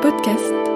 podcast.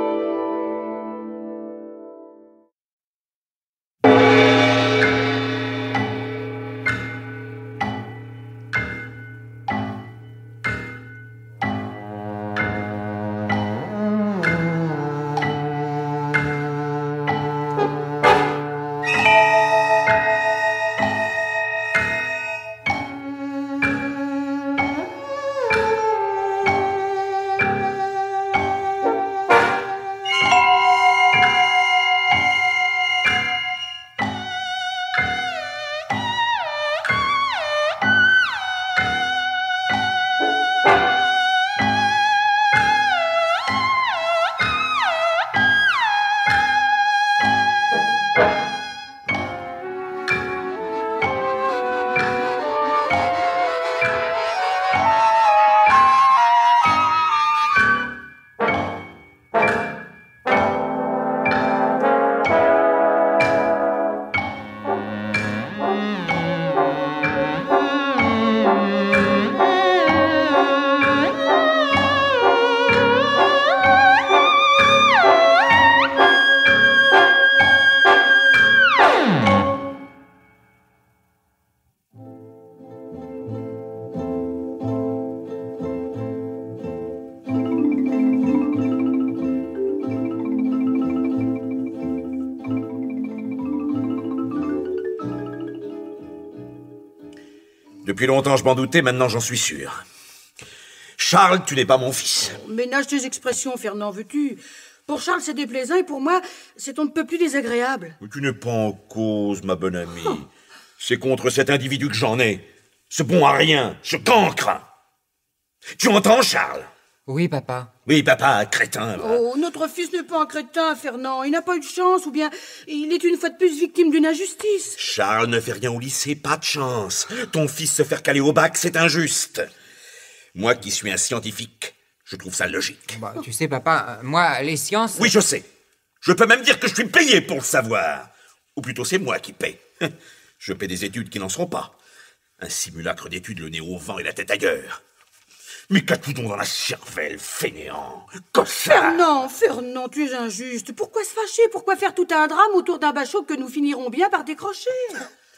longtemps, je m'en doutais, maintenant j'en suis sûr. Charles, tu n'es pas mon fils. Ménage tes expressions, Fernand, veux-tu Pour Charles, c'est déplaisant et pour moi, c'est on ne peut plus désagréable. tu n'es pas en cause, ma bonne amie. Oh. C'est contre cet individu que j'en ai. Ce bon à rien, ce cancre. Tu entends, Charles oui, papa. Oui, papa, crétin. Oh, notre fils n'est pas un crétin, Fernand. Il n'a pas eu de chance, ou bien il est une fois de plus victime d'une injustice. Charles ne fait rien au lycée, pas de chance. Ton fils se faire caler au bac, c'est injuste. Moi qui suis un scientifique, je trouve ça logique. Bah, tu sais, papa, euh, moi, les sciences. Oui, je sais. Je peux même dire que je suis payé pour le savoir. Ou plutôt, c'est moi qui paye. Je paie des études qui n'en seront pas. Un simulacre d'études, le nez au vent et la tête ailleurs. Mais qu'as-tu dans la cervelle, fainéant ça Fernand, Fernand, tu es injuste. Pourquoi se fâcher Pourquoi faire tout un drame autour d'un bachot que nous finirons bien par décrocher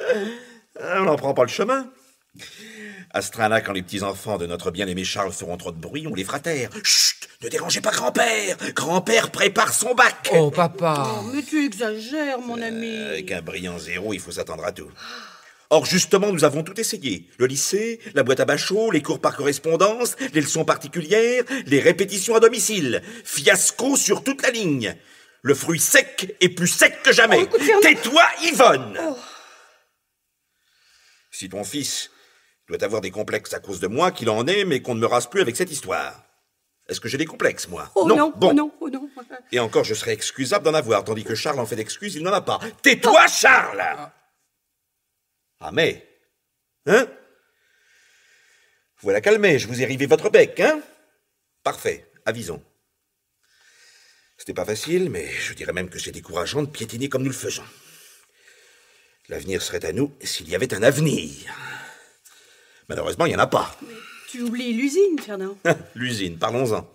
euh, On n'en prend pas le chemin. À train-là, quand les petits-enfants de notre bien-aimé Charles feront trop de bruit, on les fera Chut Ne dérangez pas grand-père Grand-père prépare son bac Oh, papa oh, Mais tu exagères, mon euh, ami. avec un brillant zéro, il faut s'attendre à tout. Ah. Or, justement, nous avons tout essayé. Le lycée, la boîte à bachot, les cours par correspondance, les leçons particulières, les répétitions à domicile. Fiasco sur toute la ligne. Le fruit sec est plus sec que jamais. Oh, Tais-toi, Yvonne oh. Si ton fils doit avoir des complexes à cause de moi, qu'il en ait, mais qu'on ne me rase plus avec cette histoire. Est-ce que j'ai des complexes, moi oh, non, bon. Oh, non, oh, non. Et encore, je serais excusable d'en avoir, tandis que Charles en fait d'excuses, il n'en a pas. Tais-toi, ah. Charles ah. Ah mais Hein Voilà calmé, je vous ai rivé votre bec, hein Parfait, avisons. C'était pas facile, mais je dirais même que c'est décourageant de piétiner comme nous le faisons. L'avenir serait à nous s'il y avait un avenir. Malheureusement, il n'y en a pas. tu oublies l'usine, Fernand. l'usine, parlons-en.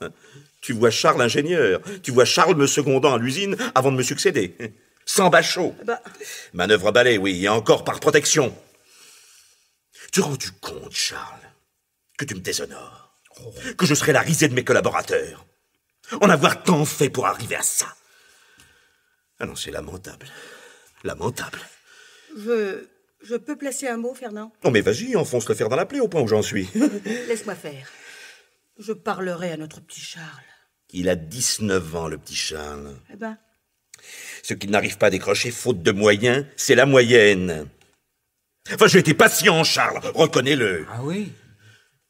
Tu vois Charles ingénieur, tu vois Charles me secondant à l'usine avant de me succéder sans bachot. Ah bah. Manœuvre balai, oui, et encore par protection. Tu rends-tu compte, Charles, que tu me déshonores Que je serai la risée de mes collaborateurs En avoir tant fait pour arriver à ça Ah non, c'est lamentable. Lamentable. Je... Je peux placer un mot, Fernand Non, mais vas-y, enfonce le fer dans la plaie au point où j'en suis. Laisse-moi faire. Je parlerai à notre petit Charles. Il a 19 ans, le petit Charles. Eh ben, ce qu'il n'arrive pas à décrocher faute de moyens, c'est la moyenne. Enfin, j'ai été patient, Charles, reconnais-le. Ah oui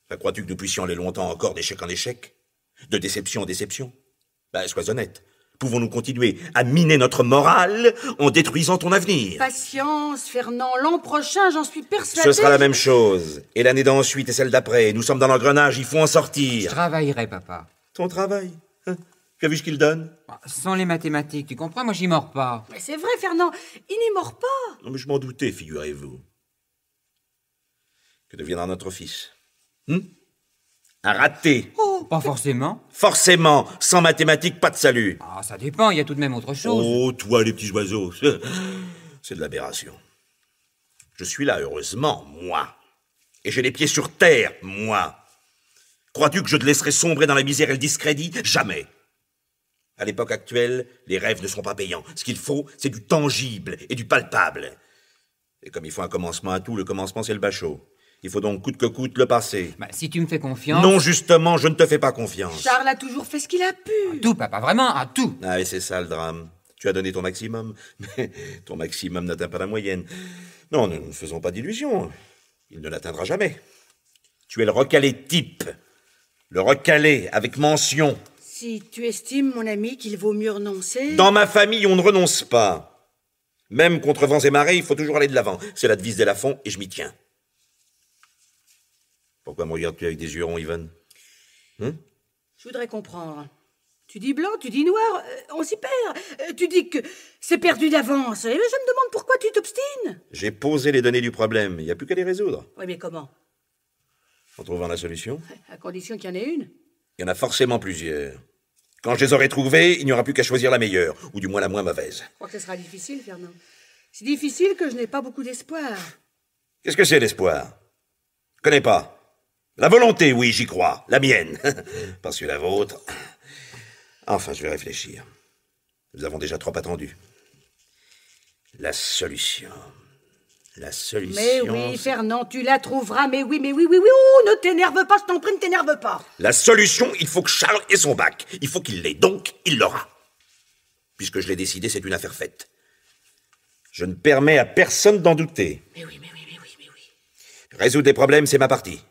bah, Crois-tu que nous puissions aller longtemps encore d'échec en échec De déception en déception bah, sois honnête. Pouvons-nous continuer à miner notre morale en détruisant ton avenir Patience, Fernand. L'an prochain, j'en suis persuadé. Ce sera la même chose. Et l'année d'ensuite et celle d'après. Nous sommes dans l'engrenage, il faut en sortir. Je travaillerai, papa. Ton travail hein tu as vu ce qu'il donne bah, Sans les mathématiques, tu comprends Moi, j'y mords pas. Mais c'est vrai, Fernand, il n'y mord pas. Non, mais je m'en doutais, figurez-vous. Que deviendra notre fils hum Un raté oh, Pas forcément. Forcément Sans mathématiques, pas de salut Ah, ça dépend, il y a tout de même autre chose. Oh, toi, les petits oiseaux C'est de l'aberration. Je suis là, heureusement, moi. Et j'ai les pieds sur terre, moi. Crois-tu que je te laisserai sombrer dans la misère et le discrédit Jamais à l'époque actuelle, les rêves ne sont pas payants. Ce qu'il faut, c'est du tangible et du palpable. Et comme il faut un commencement à tout, le commencement, c'est le bachot. Il faut donc coûte que coûte le passer. Bah, si tu me fais confiance. Non, justement, je ne te fais pas confiance. Charles a toujours fait ce qu'il a pu. tout, papa, vraiment, à tout. Ah, et c'est ça le drame. Tu as donné ton maximum, mais ton maximum n'atteint pas la moyenne. Non, ne faisons pas d'illusions. Il ne l'atteindra jamais. Tu es le recalé type. Le recalé avec mention. Si tu estimes, mon ami, qu'il vaut mieux renoncer. Dans ma famille, on ne renonce pas. Même contre vents et marées, il faut toujours aller de l'avant. C'est la devise la Lafont et je m'y tiens. Pourquoi me regardes-tu avec des yeux ronds, Yvonne hein Je voudrais comprendre. Tu dis blanc, tu dis noir, euh, on s'y perd. Euh, tu dis que c'est perdu d'avance. Et eh, je me demande pourquoi tu t'obstines. J'ai posé les données du problème. Il n'y a plus qu'à les résoudre. Oui, mais comment En trouvant la solution. À condition qu'il y en ait une. Il y en a forcément plusieurs. Quand je les aurai trouvées, il n'y aura plus qu'à choisir la meilleure, ou du moins la moins mauvaise. Je crois que ce sera difficile, Fernand. Si difficile que je n'ai pas beaucoup d'espoir. Qu'est-ce que c'est l'espoir connais pas. La volonté, oui, j'y crois. La mienne. Parce que la vôtre. Enfin, je vais réfléchir. Nous avons déjà trop attendu. La solution. La solution. Mais oui, Fernand, tu la trouveras. Mais oui, mais oui, oui, oui. ne t'énerve pas, je t'en prie, ne t'énerve pas. La solution, il faut que Charles ait son bac. Il faut qu'il l'ait, donc il l'aura. Puisque je l'ai décidé, c'est une affaire faite. Je ne permets à personne d'en douter. Mais oui, mais oui, mais oui, mais oui. Résoudre des problèmes, c'est ma partie.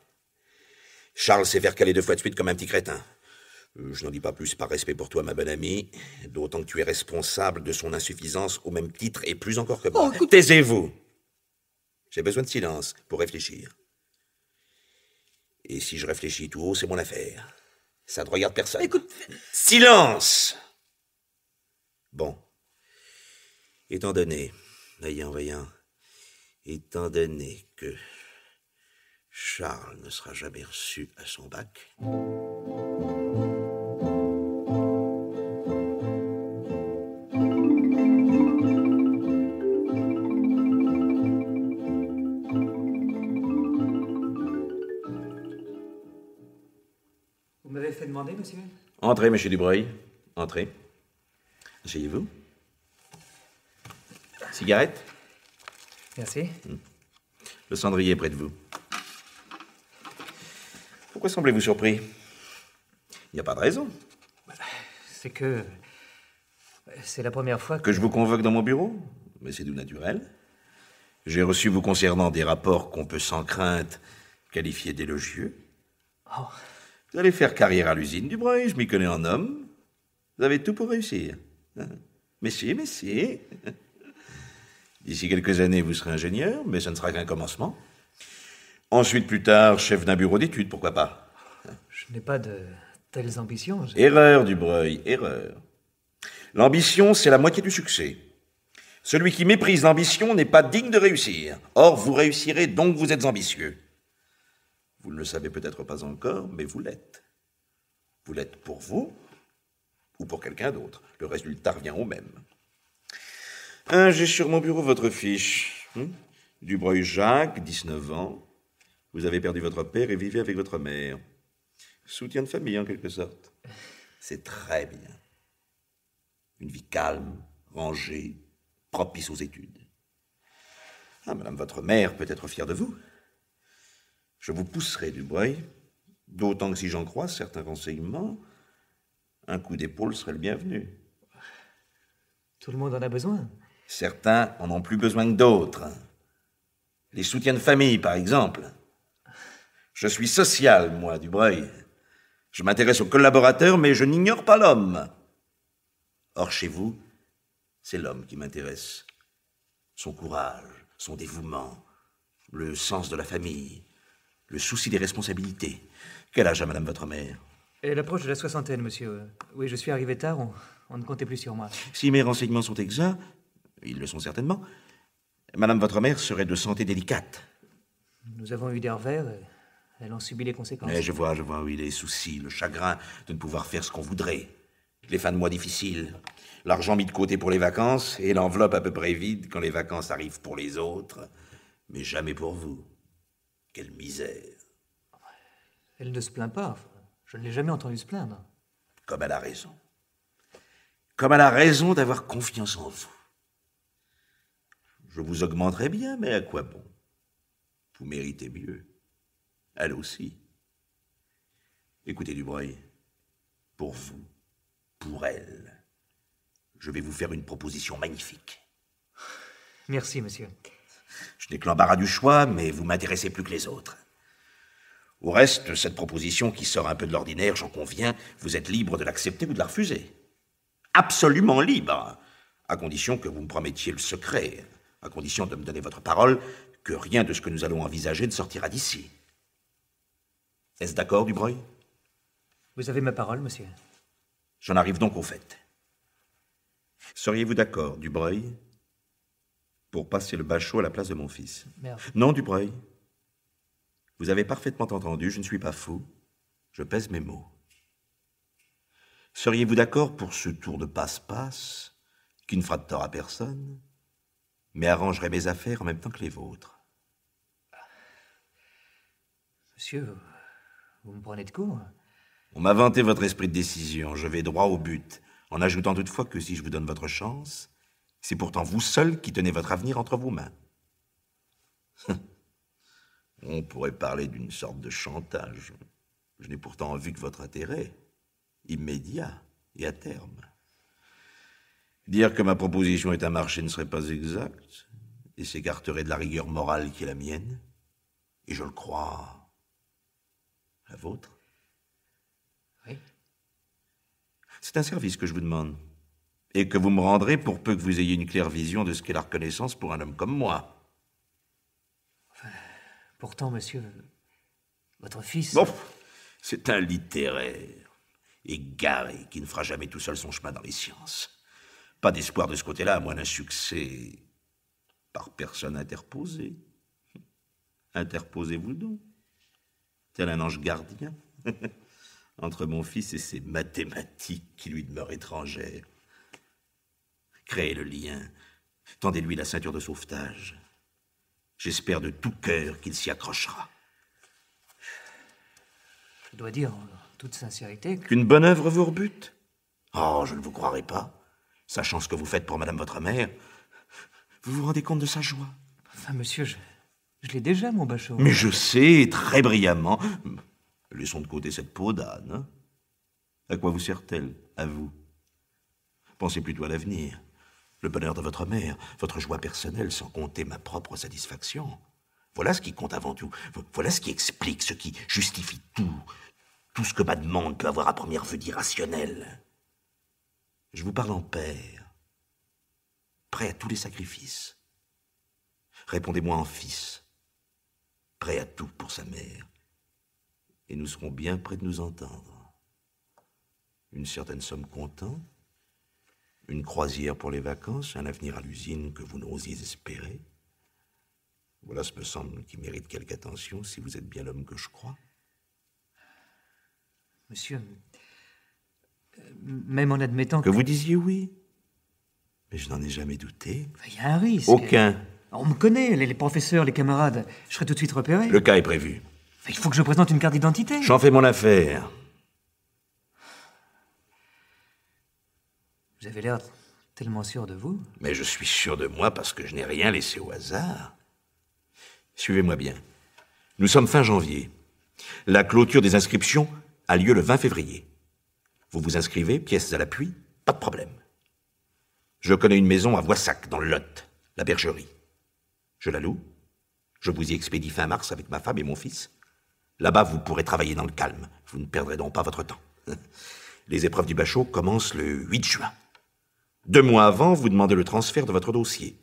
Charles s'est fait deux fois de suite comme un petit crétin. Euh, je n'en dis pas plus par respect pour toi, ma bonne amie, d'autant que tu es responsable de son insuffisance au même titre et plus encore que moi. Oh, Taisez-vous j'ai besoin de silence pour réfléchir. Et si je réfléchis tout haut, c'est mon affaire. Ça ne regarde personne. Écoute. Silence Bon. Étant donné, n'ayant rien, étant donné que Charles ne sera jamais reçu à son bac. monsieur Entrez, monsieur Dubreuil. Entrez. Asseyez-vous. Cigarette Merci. Hmm. Le cendrier est près de vous. Pourquoi semblez-vous surpris Il n'y a pas de raison. C'est que. C'est la première fois que. Que je vous convoque dans mon bureau Mais c'est tout naturel. J'ai reçu vous concernant des rapports qu'on peut sans crainte qualifier d'élogieux. Oh. Vous allez faire carrière à l'usine du Breuil, je m'y connais en homme. Vous avez tout pour réussir. Hein. Mais si, mais si. D'ici quelques années, vous serez ingénieur, mais ce ne sera qu'un commencement. Ensuite, plus tard, chef d'un bureau d'études, pourquoi pas Je n'ai pas de telles ambitions. Erreur, Dubreuil, erreur. L'ambition, c'est la moitié du succès. Celui qui méprise l'ambition n'est pas digne de réussir. Or, vous réussirez, donc vous êtes ambitieux. Vous ne le savez peut-être pas encore, mais vous l'êtes. Vous l'êtes pour vous ou pour quelqu'un d'autre. Le résultat revient au même. Hein, j'ai sur mon bureau votre fiche. Hein, Dubreuil Jacques, 19 ans. Vous avez perdu votre père et vivez avec votre mère. Soutien de famille, en quelque sorte. C'est très bien. Une vie calme, rangée, propice aux études. Ah, madame votre mère peut être fière de vous. Je vous pousserai Dubreuil, d'autant que si j'en crois certains renseignements, un coup d'épaule serait le bienvenu. Tout le monde en a besoin. Certains en ont plus besoin que d'autres. Les soutiens de famille, par exemple. Je suis social, moi, Dubreuil. Je m'intéresse aux collaborateurs, mais je n'ignore pas l'homme. Or, chez vous, c'est l'homme qui m'intéresse. Son courage, son dévouement, le sens de la famille, le souci des responsabilités. Quel âge a madame votre mère Elle approche de la soixantaine, monsieur. Oui, je suis arrivé tard, on, ne comptait plus sur moi. Si mes renseignements sont exacts, ils le sont certainement, madame votre mère serait de santé délicate. Nous avons eu des revers, elle en subit les conséquences. Mais eh, je vois, je vois, oui, les soucis, le chagrin de ne pouvoir faire ce qu'on voudrait, les fins de mois difficiles, l'argent mis de côté pour les vacances et l'enveloppe à peu près vide quand les vacances arrivent pour les autres, mais jamais pour vous. Quelle misère Elle ne se plaint pas. Je ne l'ai jamais entendue se plaindre. Comme elle a raison. Comme elle a raison d'avoir confiance en vous. Je vous augmenterai bien, mais à quoi bon Vous méritez mieux. Elle aussi. Écoutez, Dubreuil, pour vous, pour elle, je vais vous faire une proposition magnifique. Merci, monsieur. Je n'ai que l'embarras du choix, mais vous m'intéressez plus que les autres. Au reste, cette proposition qui sort un peu de l'ordinaire, j'en conviens, vous êtes libre de l'accepter ou de la refuser. Absolument libre, à condition que vous me promettiez le secret, à condition de me donner votre parole que rien de ce que nous allons envisager ne sortira d'ici. Est-ce d'accord, Dubreuil Vous avez ma parole, monsieur. J'en arrive donc au fait. Seriez-vous d'accord, Dubreuil, pour passer le bachot à la place de mon fils. Non, Dubreuil. Vous avez parfaitement entendu, je ne suis pas fou. Je pèse mes mots. Seriez-vous d'accord pour ce tour de passe-passe qui ne fera de tort à personne, mais arrangerait mes affaires en même temps que les vôtres Monsieur, vous me prenez de court On m'a vanté votre esprit de décision. Je vais droit au but, en ajoutant toutefois que si je vous donne votre chance, c'est pourtant vous seul qui tenez votre avenir entre vos mains. On pourrait parler d'une sorte de chantage. Je n'ai pourtant vu que votre intérêt, immédiat et à terme. Dire que ma proposition est un marché ne serait pas exact et s'écarterait de la rigueur morale qui est la mienne, et je le crois, la vôtre. Oui. C'est un service que je vous demande et que vous me rendrez pour peu que vous ayez une claire vision de ce qu'est la reconnaissance pour un homme comme moi. Pourtant, monsieur, votre fils... Bon, c'est un littéraire, égaré, qui ne fera jamais tout seul son chemin dans les sciences. Pas d'espoir de ce côté-là, à moins d'un succès par personne interposée. Interposez-vous donc, tel un ange gardien, entre mon fils et ses mathématiques qui lui demeurent étrangères. Créez le lien. Tendez-lui la ceinture de sauvetage. J'espère de tout cœur qu'il s'y accrochera. Je dois dire en toute sincérité Qu'une bonne œuvre vous rebute Oh, je ne vous croirais pas. Sachant ce que vous faites pour madame votre mère, vous vous rendez compte de sa joie Enfin, monsieur, je, l'ai déjà, mon bachot. Mais je sais, très brillamment. Laissons de côté cette peau d'âne. Hein. à quoi vous sert-elle, à vous Pensez plutôt à l'avenir le bonheur de votre mère, votre joie personnelle, sans compter ma propre satisfaction. Voilà ce qui compte avant tout. Voilà ce qui explique, ce qui justifie tout. Tout ce que ma demande peut avoir à première vue d'irrationnel. Je vous parle en père, prêt à tous les sacrifices. Répondez-moi en fils, prêt à tout pour sa mère. Et nous serons bien prêts de nous entendre. Une certaine somme contente, une croisière pour les vacances, un avenir à l'usine que vous n'osiez espérer. Voilà ce me semble qui mérite quelque attention si vous êtes bien l'homme que je crois. Monsieur, euh, même en admettant que... Que vous disiez oui. Mais je n'en ai jamais douté. Il y a un risque. Aucun. On me connaît, les, les, professeurs, les camarades. Je serai tout de suite repéré. Le cas est prévu. Il faut que je présente une carte d'identité. J'en fais mon affaire. Vous avez l'air tellement sûr de vous. Mais je suis sûr de moi parce que je n'ai rien laissé au hasard. Suivez-moi bien. Nous sommes fin janvier. La clôture des inscriptions a lieu le 20 février. Vous vous inscrivez, pièces à l'appui, pas de problème. Je connais une maison à Voissac, dans le Lot, la bergerie. Je la loue. Je vous y expédie fin mars avec ma femme et mon fils. Là-bas, vous pourrez travailler dans le calme. Vous ne perdrez donc pas votre temps. Les épreuves du bachot commencent le 8 juin. Deux mois avant, vous demandez le transfert de votre dossier.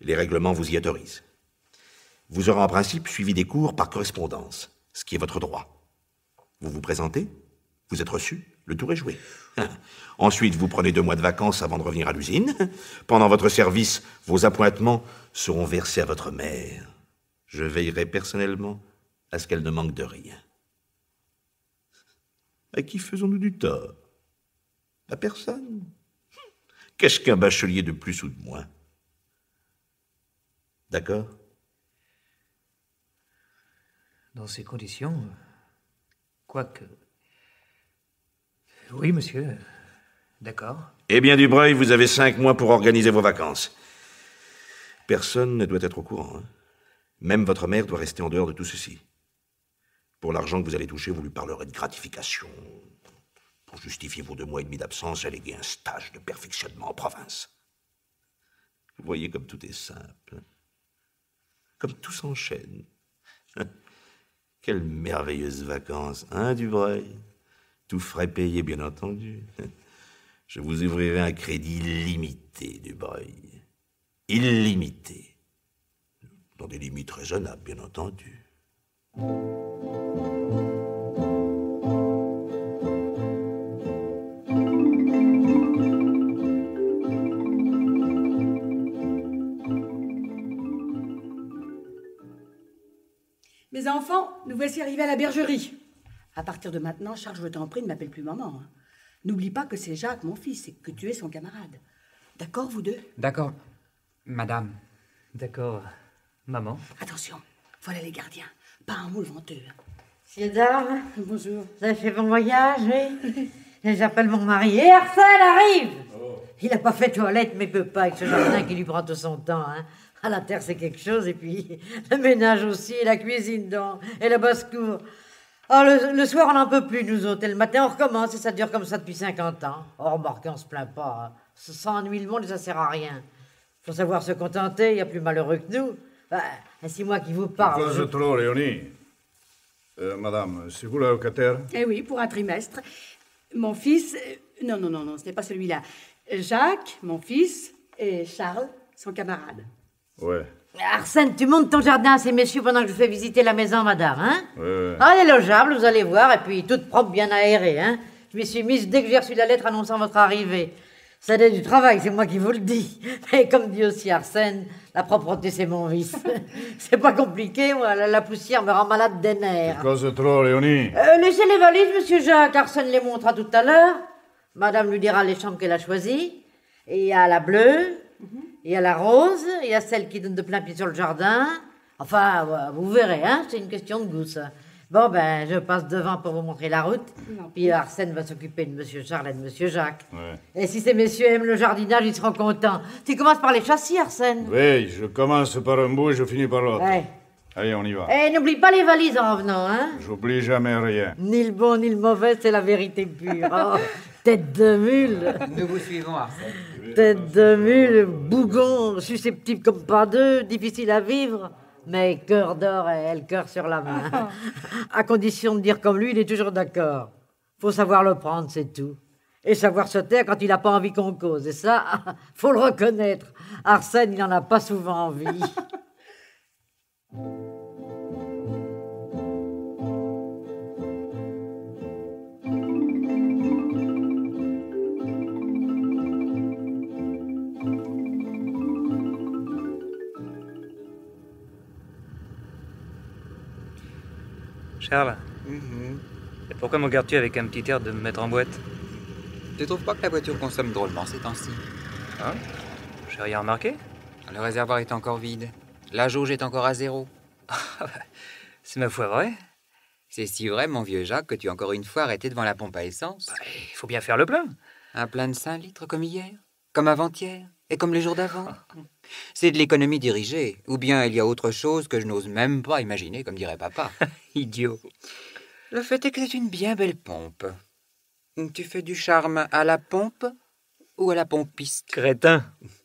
Les règlements vous y autorisent. Vous aurez en principe suivi des cours par correspondance, ce qui est votre droit. Vous vous présentez, vous êtes reçu, le tour est joué. Ensuite, vous prenez deux mois de vacances avant de revenir à l'usine. Pendant votre service, vos appointements seront versés à votre mère. Je veillerai personnellement à ce qu'elle ne manque de rien. À qui faisons-nous du tort À personne. Qu'est-ce qu'un bachelier de plus ou de moins D'accord Dans ces conditions, quoique. Oui, monsieur, d'accord. Eh bien, Dubreuil, vous avez cinq mois pour organiser vos vacances. Personne ne doit être au courant. Hein. Même votre mère doit rester en dehors de tout ceci. Pour l'argent que vous allez toucher, vous lui parlerez de gratification, pour justifier vos deux mois et demi d'absence, légué un stage de perfectionnement en province. Vous voyez comme tout est simple. Comme tout s'enchaîne. Hein? Quelle merveilleuses vacances, hein, Dubreuil Tout frais payé, bien entendu. Je vous ouvrirai un crédit limité, Dubreuil. Illimité. Dans des limites raisonnables, bien entendu. les enfants, nous voici arrivés à la bergerie. À partir de maintenant, Charles, je t'en prie, ne m'appelle plus maman. Hein. N'oublie pas que c'est Jacques, mon fils, et que tu es son camarade. D'accord, vous deux D'accord, madame. D'accord, maman. Attention, voilà les gardiens. Pas un moule venteux. Hein. Monsieur dames. Bonjour. Vous fait bon voyage, oui J'appelle mon mari. Et Arsène arrive oh. Il n'a pas fait toilette, mais peut pas, avec ce jardin qui lui prend tout son temps. Hein. Ah, la terre, c'est quelque chose. Et puis, le ménage aussi, la cuisine donc, et la basse-cour. Oh, ah, le, soir, on n'en peut plus, nous autres. Et le matin, on recommence, et ça dure comme ça depuis 50 ans. Oh, remarquez, on se plaint pas. Hein. Ça le monde ça sert à rien. Faut savoir se contenter, il y a plus malheureux que nous. Bah, c'est moi qui vous parle. Je je... trop, Léonie. Euh, madame, c'est vous la locataire Eh oui, pour un trimestre. Mon fils. Euh, non, non, non, non, ce n'est pas celui-là. Jacques, mon fils, et Charles, son camarade. Ouais. Arsène, tu montes ton jardin à ces messieurs pendant que je fais visiter la maison, madame, hein Ouais, Ah, elle est logeable, vous allez voir, et puis toute propre, bien aérée, hein Je me suis mise dès que j'ai reçu la lettre annonçant votre arrivée. Ça donne du travail, c'est moi qui vous le dis. Et comme dit aussi Arsène, la propreté, c'est mon vice. c'est pas compliqué, moi, la, poussière me rend malade des nerfs. c'est trop, Léonie euh, Laissez les valises, monsieur Jacques, Arsène les montrera tout à l'heure. Madame lui dira les chambres qu'elle a choisies. Et à la bleue, mhm il y a la rose, il y a celle qui donne de plein pied sur le jardin. Enfin, vous verrez, hein, c'est une question de goût, Bon, ben, je passe devant pour vous montrer la route. Puis Arsène va s'occuper de Monsieur Charles et de Monsieur Jacques. Et si ces messieurs aiment le jardinage, ils seront contents. Tu commences par les châssis, Arsène. Oui, je commence par un bout et je finis par l'autre. Allez, on y va. Et eh, n'oublie pas les valises en revenant, hein J'oublie jamais rien. Ni le bon ni le mauvais, c'est la vérité pure. Oh, tête de mule. Nous vous suivons, Arsène. Tête de mule, bougon, susceptible comme pas deux, difficile à vivre, mais cœur d'or et le cœur sur la main. à condition de dire comme lui, il est toujours d'accord. Faut savoir le prendre, c'est tout. Et savoir se taire quand il n'a pas envie qu'on cause. Et ça, faut le reconnaître. Arsène, il n'en a pas souvent envie. Charles mhm. pourquoi me regardes-tu avec un petit air de me mettre en boîte Tu trouves pas que la voiture consomme drôlement ces temps-ci Hein J'ai rien remarqué Le réservoir est encore vide. La jauge est encore à zéro. Ah bah, c'est ma foi vrai. C'est si vrai, mon vieux Jacques, que tu es encore une fois arrêté devant la pompe à essence. Bah, il faut bien faire le plein. Un plein de 5 litres comme hier, comme avant-hier et comme les jours d'avant. Ah. C'est de l'économie dirigée. Ou bien il y a autre chose que je n'ose même pas imaginer, comme dirait papa. Idiot. Le fait est que c'est une bien belle pompe. Tu fais du charme à la pompe ou à la pompiste Crétin.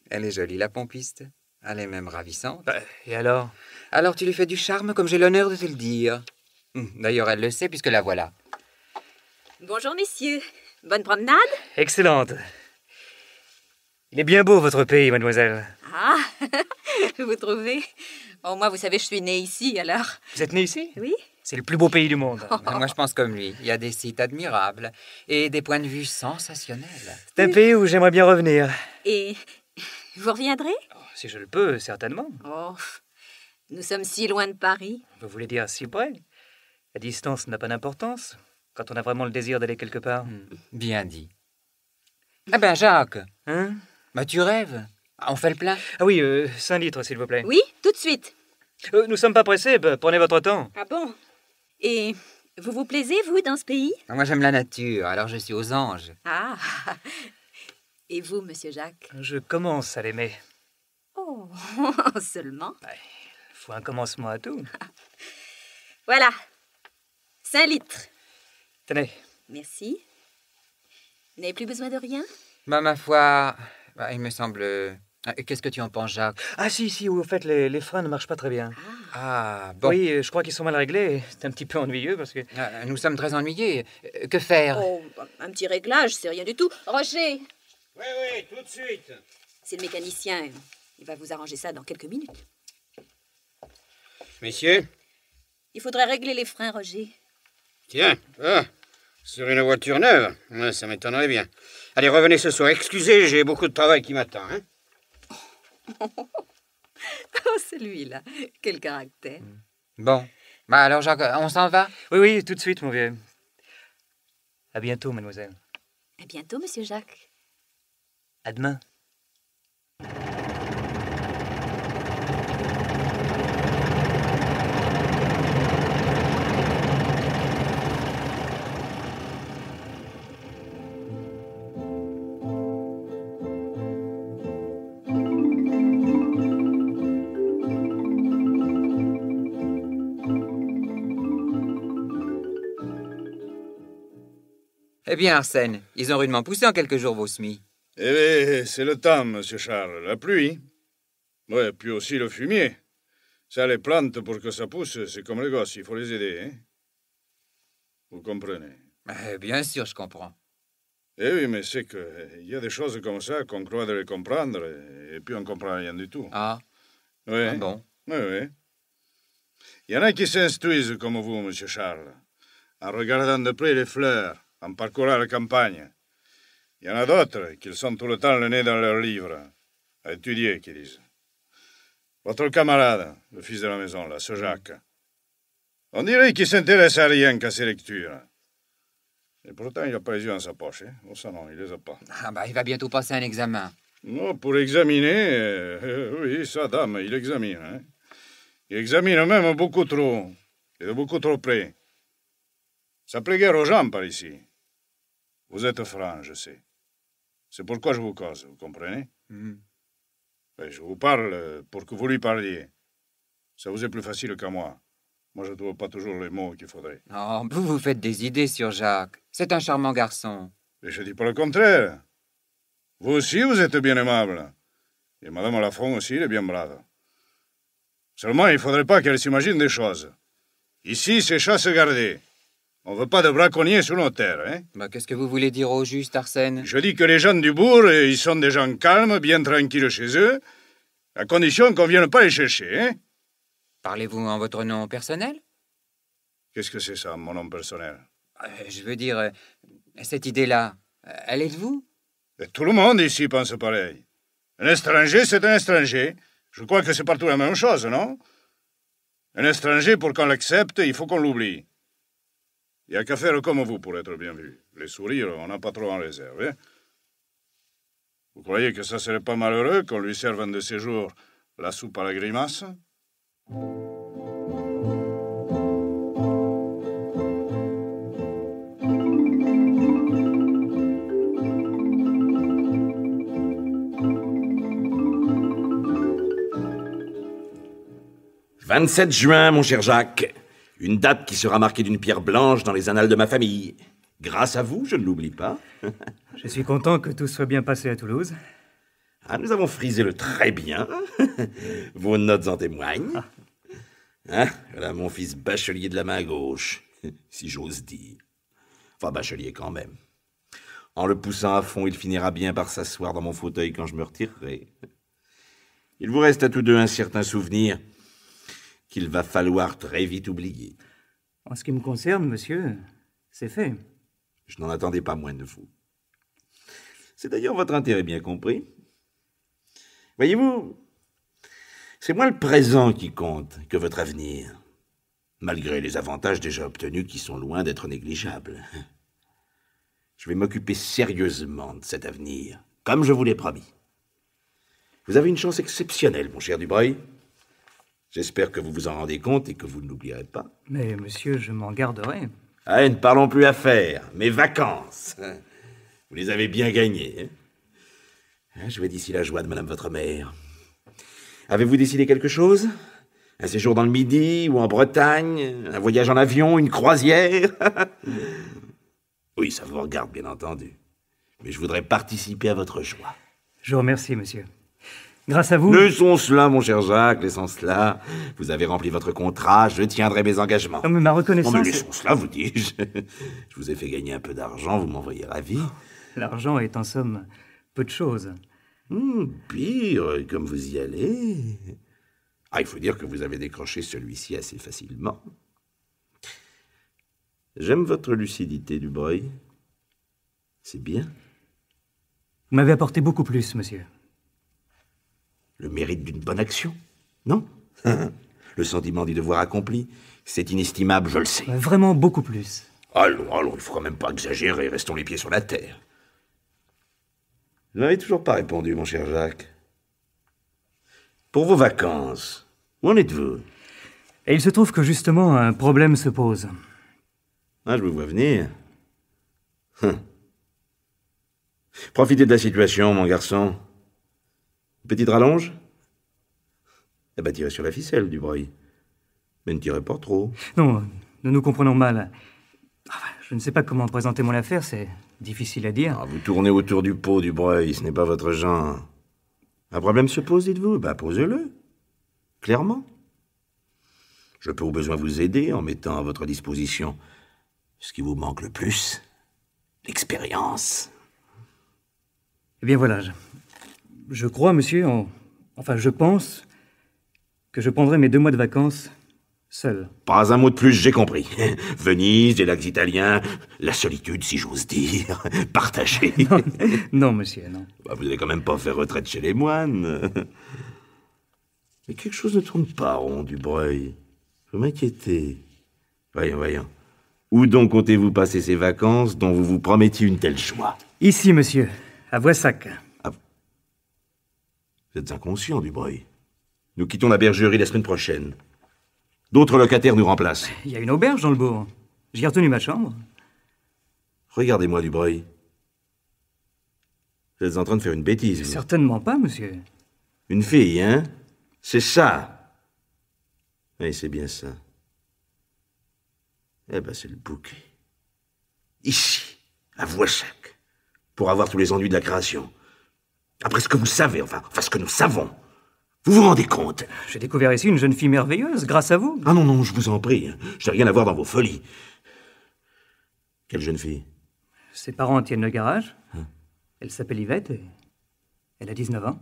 Elle est jolie, la pompiste. Elle est même ravissante. Bah, et alors Alors tu lui fais du charme comme j'ai l'honneur de te le dire. Hum, d'ailleurs, elle le sait puisque la voilà. Bonjour, messieurs. Bonne promenade Excellente. Il est bien beau, votre pays, mademoiselle. Ah, vous trouvez oh, moi, vous savez, je suis né ici, alors. Vous êtes né ici Oui. C'est le plus beau pays du monde. Moi, je pense comme lui. Il y a des sites admirables et des points de vue sensationnels. C'est un pays où j'aimerais bien revenir. Et vous reviendrez oh, Si je le peux, certainement. Oh, nous sommes si loin de Paris. Vous voulez dire si près La distance n'a pas d'importance quand on a vraiment le désir d'aller quelque part. Hmm. Bien dit. Ah ben, Jacques, hein bah, tu rêves. Ah, on fait le plein. Ah oui, 5 euh, litres, s'il vous plaît. Oui, tout de suite. Nous euh, nous sommes pas pressés, bah, prenez votre temps. Ah bon Et vous vous plaisez, vous, dans ce pays ah, Moi, j'aime la nature, alors je suis aux anges. Ah Et vous, monsieur Jacques Je commence à l'aimer. Oh, seulement Il faut un commencement à tout. voilà, 5 litres. Tenez. Merci. Vous n'avez plus besoin de rien Bah, ma foi, bah, il me semble. Euh, ah, qu'est-ce que tu en penses, Jacques Ah, si, si, au fait, les, freins ne marchent pas très bien. Ah, ah bon. Oui, euh, je crois qu'ils sont mal réglés. C'est un petit peu ennuyeux parce que. Ah, nous sommes très ennuyés. Euh, que faire oh, un petit réglage, c'est rien du tout. Roger Oui, oui, tout de suite. C'est le mécanicien. Il va vous arranger ça dans quelques minutes. Messieurs Il faudrait régler les freins, Roger. Tiens, sur une voiture neuve Ça m'étonnerait bien. Allez, revenez ce soir. Excusez, j'ai beaucoup de travail qui m'attend. Hein. oh, celui là. Quel caractère. Mm. Bon. Bah alors, Jacques, on s'en va Oui, oui, tout de suite, mon vieux. À bientôt, mademoiselle. À bientôt, monsieur Jacques. À demain. Eh bien, Arsène, ils ont rudement poussé en quelques jours vos semis. Eh c'est le temps, monsieur Charles, la pluie. Oui, puis aussi le fumier. Ça, les plantes, pour que ça pousse, c'est comme les gosses, il faut les aider, hein. Vous comprenez eh Bien sûr, je comprends. Eh oui, mais c'est que il y a des choses comme ça qu'on croit de les comprendre, et, puis on comprend rien du tout. Ah. Oui. Ah bon. Oui, oui. Il y en a qui s'instruisent comme vous, monsieur Charles, en regardant de près les fleurs, en parcourant la campagne. Il y en a d'autres qui sont tout le temps le nez dans leurs livres, à étudier, qu'ils disent. Votre camarade, le fils de la maison, là, ce Jacques, on dirait qu'il s'intéresse à rien qu'à ses lectures. Et pourtant, il n'a pas les yeux dans sa poche. Hein? ça non, il les a pas. Ah, bah, il va bientôt passer un examen. Non, pour examiner, oui, eh, ça, dame, il eh? examine. Hein? Il examine même beaucoup trop, et de beaucoup trop près. Ça plaît guère aux gens par ici. Vous êtes franc, je sais. C'est pourquoi je vous cause, vous comprenez mhm. ben, Je vous parle pour que vous lui parliez. Ça vous est plus facile qu'à moi. Moi, je ne trouve pas toujours les mots qu'il faudrait. Non, oh, vous vous faites des idées sur Jacques. C'est un charmant garçon. je dis pas le contraire. Vous aussi, vous êtes bien aimable. Et Madame Lafont aussi, elle est bien brave. Seulement, il ne faudrait pas qu'elle s'imagine des choses. Ici, c'est chasse gardée. On veut pas de braconniers sur nos terres, hein bah, qu'est-ce que vous voulez dire au juste, Arsène Je dis que les gens du bourg, eh, ils sont des gens calmes, bien tranquilles chez eux, à condition qu'on vienne pas les chercher, hein Parlez-vous en votre nom personnel Qu'est-ce que c'est ça, mon nom personnel euh, Je veux dire, euh, cette idée-là, euh, elle est de vous Tout le monde ici pense pareil. Un étranger, c'est un étranger. Je crois que c'est partout la même chose, non Un étranger, pour qu'on l'accepte, il faut qu'on l'oublie. Il n'y a qu'à faire comme vous pour être bien vu. Les sourires, on n'a pas trop en réserve. Hein. vous croyez que ça serait pas malheureux qu'on lui serve un de ces jours la soupe à la grimace « 27 juin, mon cher Jacques. Une date qui sera marquée d'une pierre blanche dans les annales de ma famille. Grâce à vous, je ne l'oublie pas. je suis content que tout soit bien passé à Toulouse. Ah, nous avons frisé le très bien. Vos notes en témoignent. Ah. Hein, voilà mon fils bachelier de la main gauche, si j'ose dire. Enfin, bachelier quand même. En le poussant à fond, il finira bien par s'asseoir dans mon fauteuil quand je me retirerai. Il vous reste à tous deux un certain souvenir qu'il va falloir très vite oublier. En ce qui me concerne, monsieur, c'est fait. Je n'en attendais pas moins de vous. C'est d'ailleurs votre intérêt bien compris. Voyez-vous, c'est moins le présent qui compte que votre avenir, malgré les avantages déjà obtenus qui sont loin d'être négligeables. Je vais m'occuper sérieusement de cet avenir, comme je vous l'ai promis. Vous avez une chance exceptionnelle, mon cher Dubreuil. J'espère que vous vous en rendez compte et que vous ne l'oublierez pas. Mais monsieur, je m'en garderai. Ah, ne parlons plus affaires, mes vacances. Vous les avez bien gagnées. Hein. Ah, je vois d'ici la joie de madame votre mère. Avez-vous décidé quelque chose Un séjour dans le Midi ou en Bretagne Un voyage en avion Une croisière Oui, ça vous regarde, bien entendu. Mais je voudrais participer à votre choix. Je vous remercie, monsieur. Grâce à vous. Laissons cela, mon cher Jacques, laissons cela. Vous avez rempli votre contrat, je tiendrai mes engagements. Non, oh, mais ma reconnaissance. Non, mais cela, vous dis-je. Je vous ai fait gagner un peu d'argent, vous voyez ravi. L'argent est en somme peu de choses. Hmm, pire, comme vous y allez. Ah, il faut dire que vous avez décroché celui-ci assez facilement. J'aime votre lucidité, Dubreuil. C'est bien. Vous m'avez apporté beaucoup plus, monsieur le mérite d'une bonne action, non Le sentiment du devoir accompli, c'est inestimable, je le sais. Vraiment beaucoup plus. Allons, allons, il ne faudra même pas exagérer, restons les pieds sur la terre. Vous n'avez toujours pas répondu, mon cher Jacques. Pour vos vacances, où en êtes-vous Et il se trouve que justement, un problème se pose. Ah, je vous vois venir. Hum. Profitez de la situation, mon garçon. Petite rallonge Eh bien, tirez sur la ficelle, Dubreuil. Mais ne tirez pas trop. Non, nous nous comprenons mal. Je ne sais pas comment présenter mon affaire, c'est difficile à dire. Ah, vous tournez autour du pot, Dubreuil, ce n'est pas votre genre. Un problème se pose, dites-vous Bah, posez-le. Clairement. Je peux au besoin vous aider en mettant à votre disposition ce qui vous manque le plus, l'expérience. Eh bien voilà, je crois, monsieur, enfin, je pense que je prendrai mes deux mois de vacances seul. Pas un mot de plus, j'ai compris. Venise, les lacs italiens, la solitude, si j'ose dire, partagée. Non, monsieur, non. Bah, vous n'avez quand même pas fait retraite chez les moines. Mais quelque chose ne tourne pas rond, Dubreuil. Vous m'inquiétez. Voyons, voyons. Où donc comptez-vous passer ces vacances dont vous vous promettiez une telle joie Ici, monsieur, à Voissac. Vous êtes inconscient, Dubreuil. Nous quittons la bergerie la semaine prochaine. D'autres locataires nous remplacent. Il y a une auberge dans le bourg. J'ai retenu ma chambre. Regardez-moi, Dubreuil. Vous êtes en train de faire une bêtise. Certainement pas, monsieur. Une fille, hein C'est ça Oui, c'est bien ça. Eh ben, c'est le bouquet. Ici, à chaque pour avoir tous les ennuis de la création. Après ce que vous savez, enfin, ce que nous savons. Vous vous rendez compte J'ai découvert ici une jeune fille merveilleuse, grâce à vous. Ah non, non, je vous en prie. Je n'ai rien à voir dans vos folies. Quelle jeune fille Ses parents tiennent le garage. Hein elle s'appelle Yvette elle a 19 ans.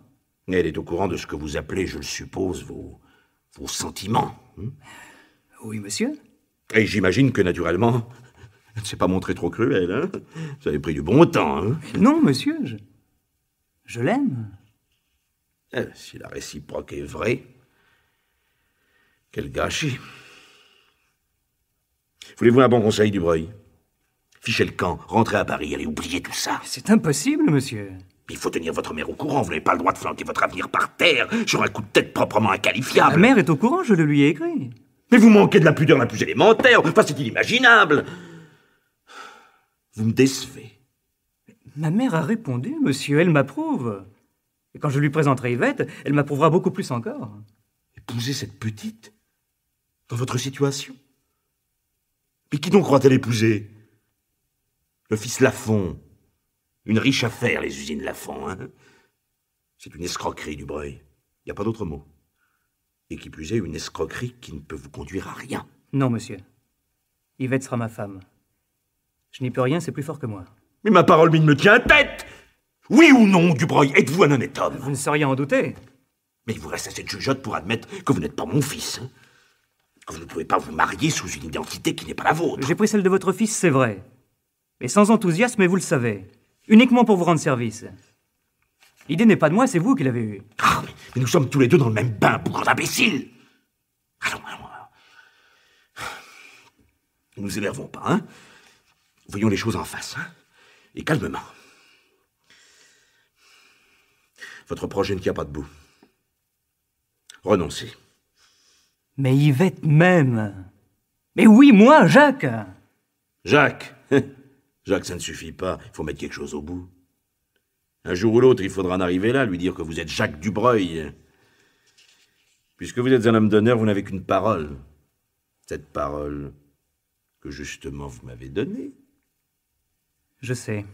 Elle est au courant de ce que vous appelez, je le suppose, vos, vos sentiments. Hein oui, monsieur. Et j'imagine que, naturellement, elle ne s'est pas montrée trop cruelle. Hein vous avez pris du bon temps. Hein non, monsieur. Je... Je l'aime. Eh, si la réciproque est vraie, quel gâchis. Voulez-vous un bon conseil, Dubreuil Fichez le camp, rentrez à Paris, allez oublier tout ça. C'est impossible, monsieur. Il faut tenir votre mère au courant, vous n'avez pas le droit de flanquer votre avenir par terre sur un coup de tête proprement inqualifiable. Ma mère est au courant, je le lui ai écrit. Mais vous manquez de la pudeur la plus élémentaire, enfin c'est inimaginable. Vous me décevez. Ma mère a répondu, monsieur, elle m'approuve. Et quand je lui présenterai Yvette, elle m'approuvera beaucoup plus encore. Épouser cette petite Dans votre situation Mais qui donc croit-elle épouser Le fils Lafont. Une riche affaire, les usines Lafont, hein C'est une escroquerie, Dubreuil. Il n'y a pas d'autre mot. Et qui plus est, une escroquerie qui ne peut vous conduire à rien. Non, monsieur. Yvette sera ma femme. Je n'y peux rien, c'est plus fort que moi. Mais ma parole mine me tient à tête Oui ou non, Dubreuil, êtes-vous un honnête homme Vous ne sauriez en douter. Mais il vous reste assez de jugeote pour admettre que vous n'êtes pas mon fils. Hein. vous ne pouvez pas vous marier sous une identité qui n'est pas la vôtre. J'ai pris celle de votre fils, c'est vrai. Mais sans enthousiasme, et vous le savez. Uniquement pour vous rendre service. L'idée n'est pas de moi, c'est vous qui l'avez eue. Ah, mais, nous sommes tous les deux dans le même bain, bougre d'imbécile. Allons, allons, allons. Nous énervons pas, hein Voyons les choses en face, hein et calmement. Votre projet ne tient pas debout. Renoncez. Mais Yvette même. Mais oui, moi, Jacques. Jacques. Jacques, ça ne suffit pas. Il faut mettre quelque chose au bout. Un jour ou l'autre, il faudra en arriver là, lui dire que vous êtes Jacques Dubreuil. Puisque vous êtes un homme d'honneur, vous n'avez qu'une parole. Cette parole que justement vous m'avez donnée. Je sais.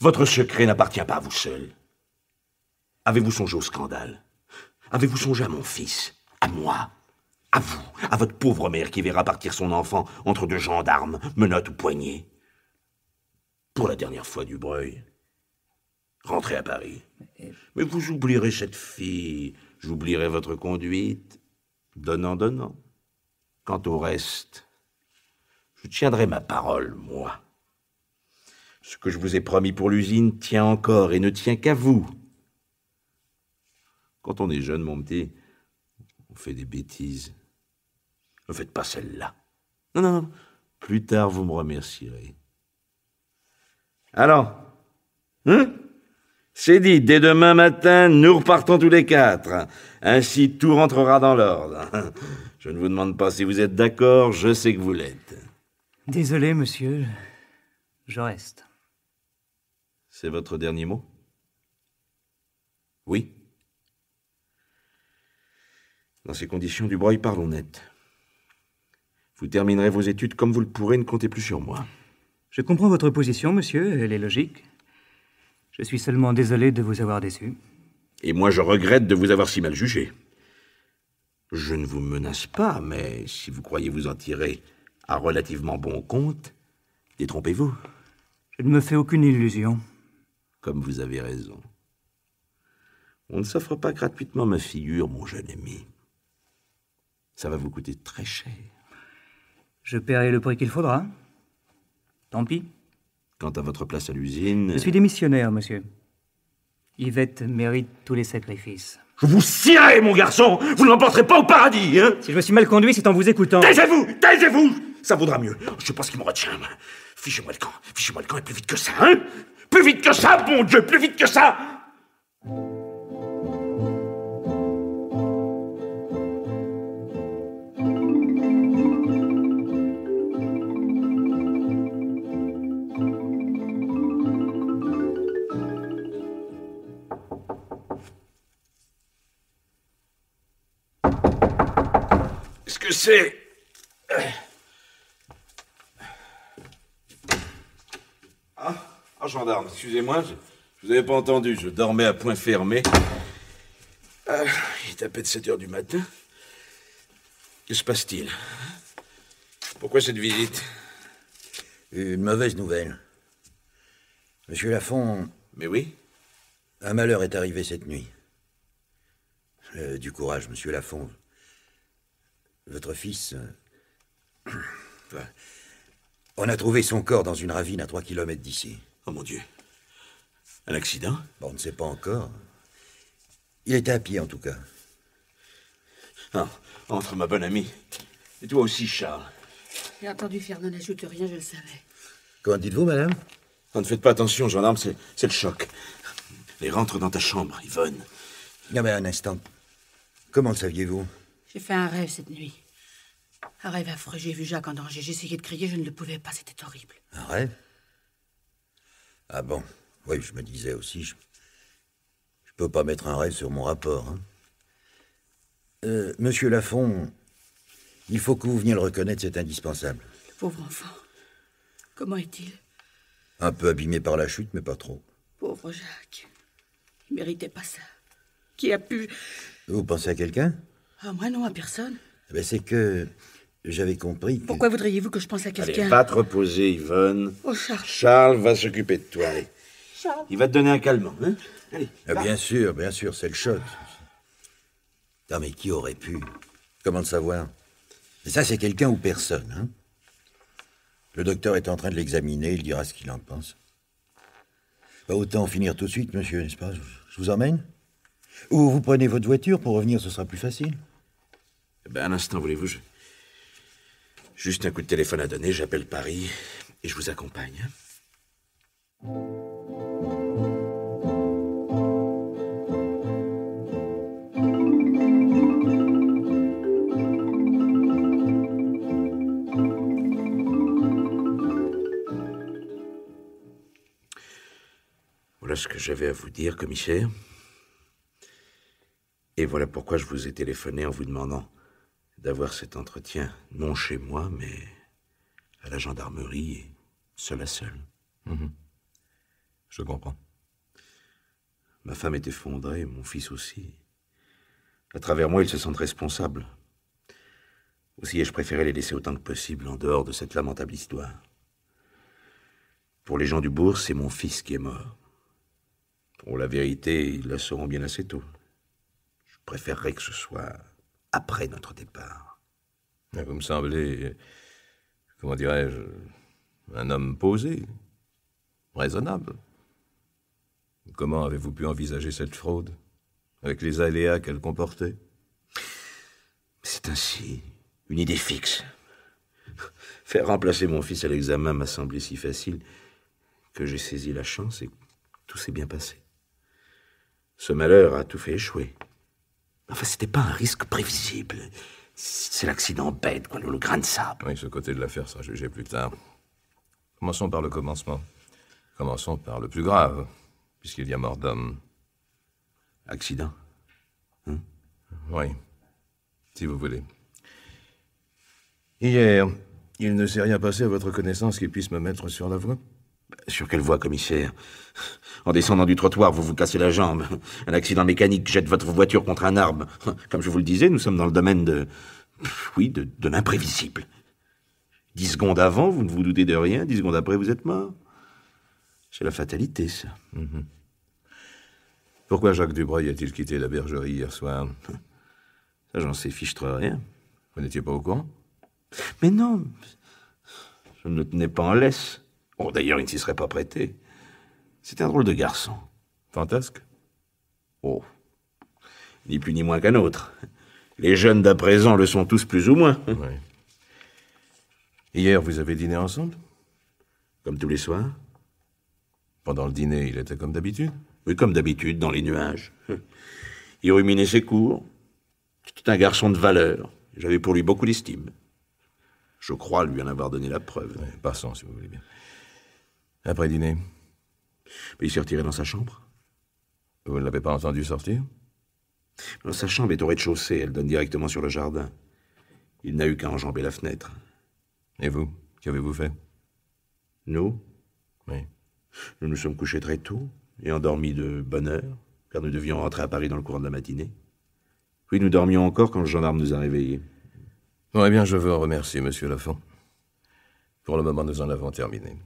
Votre secret n'appartient pas à vous seul. Avez-vous songé au scandale Avez-vous songé à mon fils À moi À vous À votre pauvre mère qui verra partir son enfant entre deux gendarmes, menottes ou poignées Pour la dernière fois, Dubreuil, rentrez à Paris. Mais vous oublierez cette fille, j'oublierai votre conduite, donnant, donnant. Quant au reste, je tiendrai ma parole, moi. Ce que je vous ai promis pour l'usine tient encore et ne tient qu'à vous. Quand on est jeune, mon petit, on fait des bêtises. Ne faites pas celle-là. Non, non, non. Plus tard, vous me remercierez. Alors, hein C'est dit, dès demain matin, nous repartons tous les quatre. Ainsi, tout rentrera dans l'ordre. Je ne vous demande pas si vous êtes d'accord, je sais que vous l'êtes. Désolé, monsieur, je reste. C'est votre dernier mot Oui. Dans ces conditions, du Dubreuil, parlons net. Vous terminerez vos études comme vous le pourrez, ne comptez plus sur moi. Je comprends votre position, monsieur, elle est logique. Je suis seulement désolé de vous avoir déçu. Et moi, je regrette de vous avoir si mal jugé. Je ne vous menace pas, mais si vous croyez vous en tirer à relativement bon compte, détrompez-vous. Je ne me fais aucune illusion comme vous avez raison. On ne s'offre pas gratuitement ma figure, mon jeune ami. Ça va vous coûter très cher. Je paierai le prix qu'il faudra. Tant pis. Quant à votre place à l'usine... Je suis démissionnaire, monsieur. Yvette mérite tous les sacrifices. Je vous scierai, mon garçon Vous ne pas au paradis, hein Si je me suis mal conduit, c'est en vous écoutant. Taisez-vous Taisez-vous ça vaudra mieux. Je pense qu'il ce qui me retient. Fichez-moi le camp, fichez-moi le camp et plus vite que ça, hein Plus vite que ça, bon Dieu, plus vite que ça Est-ce que c'est gendarme, excusez-moi, je, vous avais pas entendu, je dormais à point fermé. Ah, il est à peine 7 heures du matin. Que se passe-t-il Pourquoi cette visite Une mauvaise nouvelle. Monsieur Lafont. Mais oui Un malheur est arrivé cette nuit. Euh, du courage, monsieur Lafont. Votre fils. Euh, on a trouvé son corps dans une ravine à 3 km d'ici. Oh mon Dieu. Un accident On ne sait pas encore. Il était à pied en tout cas. Ah, entre ma bonne amie. Et toi aussi, Charles. J'ai entendu Fernand n'ajoute rien, je le savais. Comment dites-vous, madame ah, Ne faites pas attention, gendarme, c'est, le choc. Les rentre dans ta chambre, Yvonne. Non, mais un instant. Comment le saviez-vous J'ai fait un rêve cette nuit. Un rêve affreux, j'ai vu Jacques en danger. J'ai essayé de crier, je ne le pouvais pas, c'était horrible. Un rêve ah bon Oui, je me disais aussi, je, je peux pas mettre un rêve sur mon rapport. Hein. Euh, monsieur Lafont, il faut que vous veniez le reconnaître, c'est indispensable. pauvre enfant. Comment est-il Un peu abîmé par la chute, mais pas trop. Pauvre Jacques. Il méritait pas ça. Qui a pu. Vous pensez à quelqu'un Ah, moi non, à personne. Eh ben, c'est que. J'avais compris Pourquoi voudriez-vous que je pense à quelqu'un Allez, va te reposer, Yvonne. Oh, Charles. Charles va s'occuper de toi. Charles. Il va te donner un calmant, hein Allez. Ah, bien sûr, bien sûr, c'est le shot. Non, mais qui aurait pu Comment le savoir ça, c'est quelqu'un ou personne, hein Le docteur est en train de l'examiner, il dira ce qu'il en pense. pas bah, autant finir tout de suite, monsieur, n'est-ce pas Je vous emmène Ou vous prenez votre voiture, pour revenir, ce sera plus facile. Eh ben, un instant, voulez-vous, Juste un coup de téléphone à donner, j'appelle Paris et je vous accompagne. Voilà ce que j'avais à vous dire, commissaire. Et voilà pourquoi je vous ai téléphoné en vous demandant d'avoir cet entretien, non chez moi, mais à la gendarmerie, et seul à seul. Mhm. Je comprends. Ma femme est effondrée, mon fils aussi. À travers moi, ils se sentent responsables. Aussi ai-je préféré les laisser autant que possible en dehors de cette lamentable histoire. Pour les gens du bourg, c'est mon fils qui est mort. Pour la vérité, ils la sauront bien assez tôt. Je préférerais que ce soit après notre départ. Vous me semblez, comment dirais-je, un homme posé, raisonnable. Comment avez-vous pu envisager cette fraude, avec les aléas qu'elle comportait C'est ainsi, une idée fixe. Faire remplacer mon fils à l'examen m'a semblé si facile que j'ai saisi la chance et tout s'est bien passé. Ce malheur a tout fait échouer. Enfin, c'était pas un risque prévisible. C'est l'accident bête, quand on le, grain ça. Oui, ce côté de l'affaire sera jugé plus tard. Commençons par le commencement. Commençons par le plus grave, puisqu'il y a mort d'homme. Accident hein? Oui, si vous voulez. Hier, il ne s'est rien passé à votre connaissance qui puisse me mettre sur la voie sur quelle voie, commissaire En descendant du trottoir, vous vous cassez la jambe. Un accident mécanique jette votre voiture contre un arbre. Comme je vous le disais, nous sommes dans le domaine de... Oui, de, l'imprévisible. Dix secondes avant, vous ne vous doutez de rien. Dix secondes après, vous êtes mort. C'est la fatalité, ça. Mhm. Pourquoi Jacques Dubreuil a-t-il quitté la bergerie hier soir Ça, j'en sais fichtre rien. Vous n'étiez pas au courant Mais non, je ne le tenais pas en laisse d'ailleurs, il ne s'y serait pas prêté. C'était un drôle de garçon. Fantasque Oh. Ni plus ni moins qu'un autre. Les jeunes d'à présent le sont tous plus ou moins. Hier, vous avez dîné ensemble Comme tous les soirs. Pendant le dîner, il était comme d'habitude Oui, comme d'habitude, dans les nuages. Il ruminait ses cours. C'était un garçon de valeur. J'avais pour lui beaucoup d'estime. Je crois lui en avoir donné la preuve. passons, si vous voulez bien. Après dîner. Il s'est retiré dans sa chambre. Vous ne l'avez pas entendu sortir Sa chambre est au rez-de-chaussée, elle donne directement sur le jardin. Il n'a eu qu'à enjamber la fenêtre. Et vous Qu'avez-vous fait Nous Oui. Nous nous sommes couchés très tôt et endormis de bonne heure, car nous devions rentrer à Paris dans le courant de la matinée. Puis nous dormions encore quand le gendarme nous a réveillés. eh bien, je veux remercier, monsieur Lafont. Pour le moment, nous en avons terminé.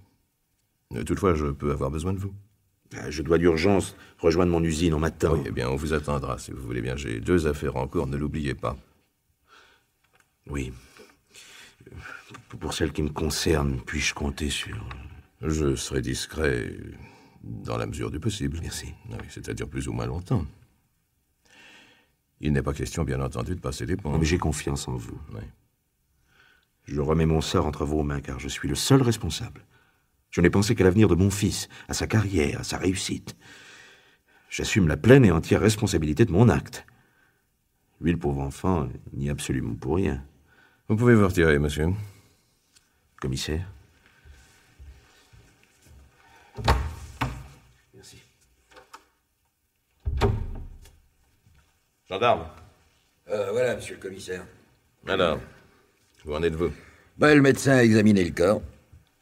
Euh, toutefois, je peux avoir besoin de vous. Bah, je dois d'urgence rejoindre mon usine en matin. Oui, eh bien, on vous attendra, si vous voulez bien. J'ai deux affaires en cours, ne l'oubliez pas. Oui. Pour celles qui me concernent, puis-je compter sur... Euh, je serai discret dans la mesure du possible. Merci. Ah c'est-à-dire plus ou moins longtemps. Il n'est pas question, bien entendu, de passer des ponts. Mais j'ai confiance en vous. Je remets mon sort entre vos mains, car je suis le seul responsable. Je n'ai pensé qu'à l'avenir de mon fils, à sa carrière, à sa réussite. J'assume la pleine et entière responsabilité de mon acte. Lui, le pauvre enfant, n'y est absolument pour rien. Vous pouvez vous retirer, monsieur. Commissaire. Merci. Gendarme. Euh, voilà, monsieur le commissaire. Alors, où en êtes-vous bah, Le médecin a examiné le corps.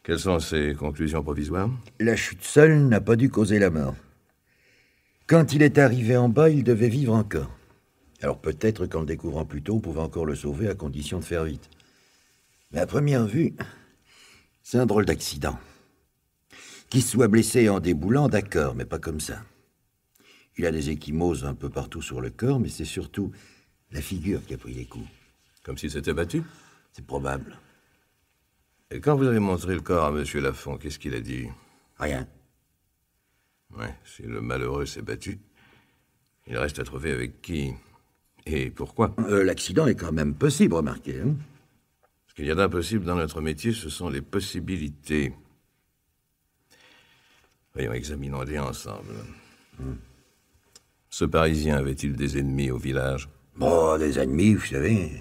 Quelles sont ses conclusions provisoires La chute seule n'a pas dû causer la mort. Quand il est arrivé en bas, il devait vivre encore. Alors peut-être qu'en le découvrant plus tôt, on pouvait encore le sauver à condition de faire vite. Mais à première vue, c'est un drôle d'accident. Qu'il soit blessé en déboulant, d'accord, mais pas comme ça. Il a des échymoses un peu partout sur le corps, mais c'est surtout la figure qui a pris les coups. Comme s'il s'était battu C'est probable quand vous avez montré le corps à M. Lafont, qu'est-ce qu'il a dit Rien. Oui, si le malheureux s'est battu, il reste à trouver avec qui et pourquoi. Euh, l'accident est quand même possible, remarquez. Hein. ce qu'il y a d'impossible dans notre métier, ce sont les possibilités. Voyons, examinons-les ensemble. Hmm. Ce Parisien avait-il des ennemis au village Bon, des ennemis, vous savez.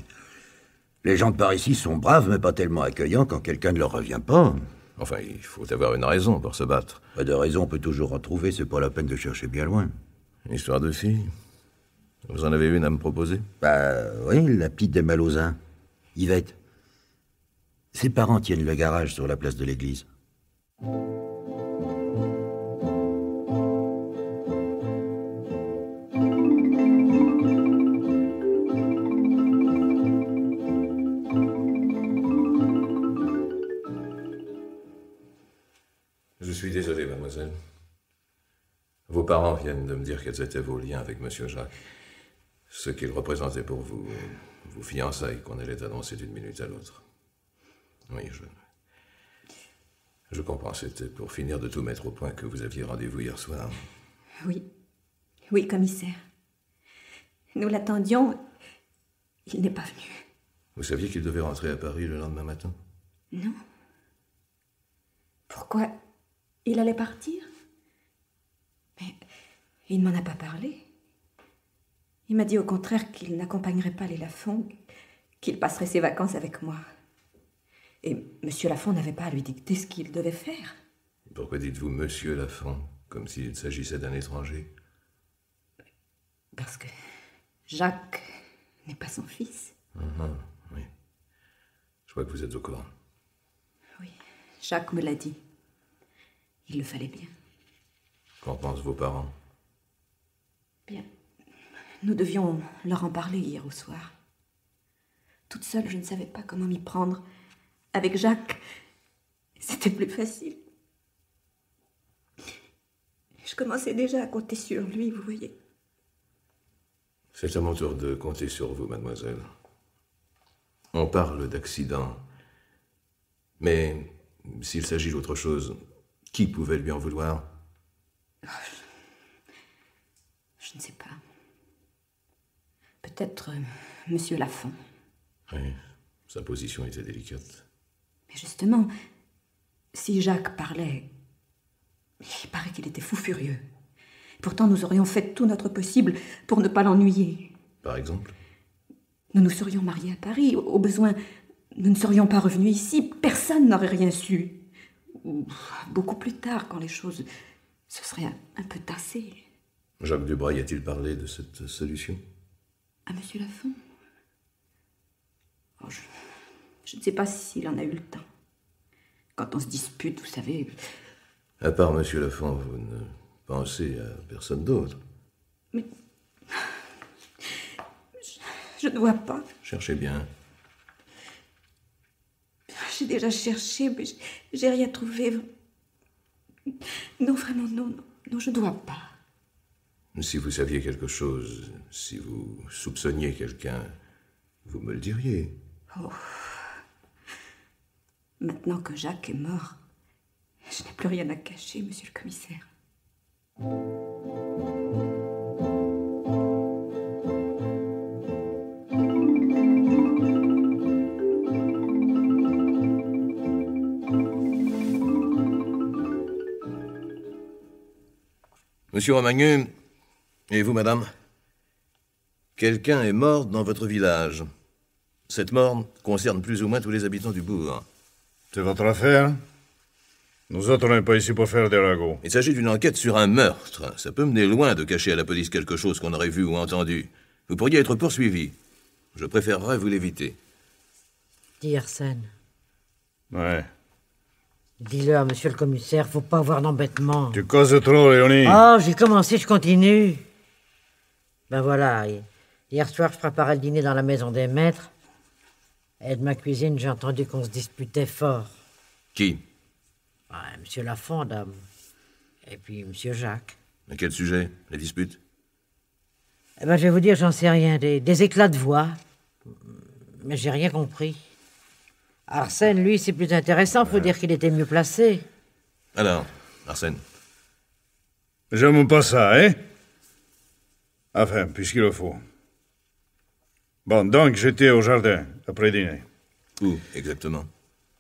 Les gens de par ici sont braves, mais pas tellement accueillants quand quelqu'un ne leur revient pas. Enfin, il faut avoir une raison pour se battre. Pas de raison, on peut toujours en trouver, c'est pas la peine de chercher bien loin. histoire de fille Vous en avez une à me proposer Bah oui, la petite des Malosins. Yvette. Ses parents tiennent le garage sur la place de l'église. Vos parents viennent de me dire quels étaient vos liens avec Monsieur Jacques, ce qu'il représentait pour vous, vos fiançailles qu'on allait annoncer d'une minute à l'autre. Oui, je. Je comprends, c'était pour finir de tout mettre au point que vous aviez rendez-vous hier soir. Oui. Oui, commissaire. Nous l'attendions. Il n'est pas venu. Vous saviez qu'il devait rentrer à Paris le lendemain matin Non. Pourquoi Il allait partir il ne m'en a pas parlé. Il m'a dit au contraire qu'il n'accompagnerait pas les Lafont, qu'il passerait ses vacances avec moi. Et Monsieur Lafont n'avait pas à lui dicter ce qu'il devait faire. Pourquoi dites-vous Monsieur Lafont, comme s'il s'agissait d'un étranger Parce que Jacques n'est pas son fils. Ah, oui. Je crois que vous êtes au courant. Oui, Jacques me l'a dit. Il le fallait bien. Qu'en pensent vos parents Bien. Nous devions leur en parler hier au soir. Toute seule, je ne savais pas comment m'y prendre. Avec Jacques, c'était plus facile. Je commençais déjà à compter sur lui, vous voyez. C'est à mon tour de compter sur vous, mademoiselle. On parle d'accident. Mais s'il s'agit d'autre chose, qui pouvait lui en vouloir je... ne sais pas. Peut-être euh, Monsieur Lafont. Oui, sa position était délicate. Mais justement, si Jacques parlait, il paraît qu'il était fou furieux. Pourtant, nous aurions fait tout notre possible pour ne pas l'ennuyer. Par exemple Nous nous serions mariés à Paris. Au besoin, nous ne serions pas revenus ici. Personne n'aurait rien su. Ou beaucoup plus tard, quand les choses ce serait un, peu tassé. Jacques Dubray a-t-il parlé de cette solution À Monsieur Lafont oh, je, ne sais pas s'il en a eu le temps. Quand on se dispute, vous savez. À part Monsieur Lafont, vous ne pensez à personne d'autre. Mais. Je, je ne vois pas. Cherchez bien. J'ai déjà cherché, mais j'ai rien trouvé. Non, vraiment, non, non, je je dois pas. Si vous saviez quelque chose, si vous soupçonniez quelqu'un, vous me le diriez. Oh. Maintenant que Jacques est mort, je n'ai plus rien à cacher, monsieur le commissaire. Monsieur Romagnu, et vous, madame, quelqu'un est mort dans votre village. Cette mort concerne plus ou moins tous les habitants du bourg. C'est votre affaire Nous autres, on n'est pas ici pour faire des ragots. Il s'agit d'une enquête sur un meurtre. Ça peut mener loin de cacher à la police quelque chose qu'on aurait vu ou entendu. Vous pourriez être poursuivi. Je préférerais vous l'éviter. Dit Arsène. Ouais. Dis-le à monsieur le commissaire, faut pas avoir d'embêtement. Tu causes trop, Léonie. Oh, j'ai commencé, je continue. Ben voilà, hier soir, je préparais le dîner dans la maison des maîtres. Et de ma cuisine, j'ai entendu qu'on se disputait fort. Qui Monsieur Lafond, dame. Et puis monsieur Jacques. Mais quel sujet, les disputes eh ben, je vais vous dire, j'en sais rien. Des, des éclats de voix. Mais j'ai rien compris. Arsène, lui, c'est plus intéressant. Faut dire qu'il était mieux placé. Alors, Arsène. J'aime pas ça, hein Enfin, puisqu'il le faut. Bon, donc j'étais au jardin, après dîner. Où exactement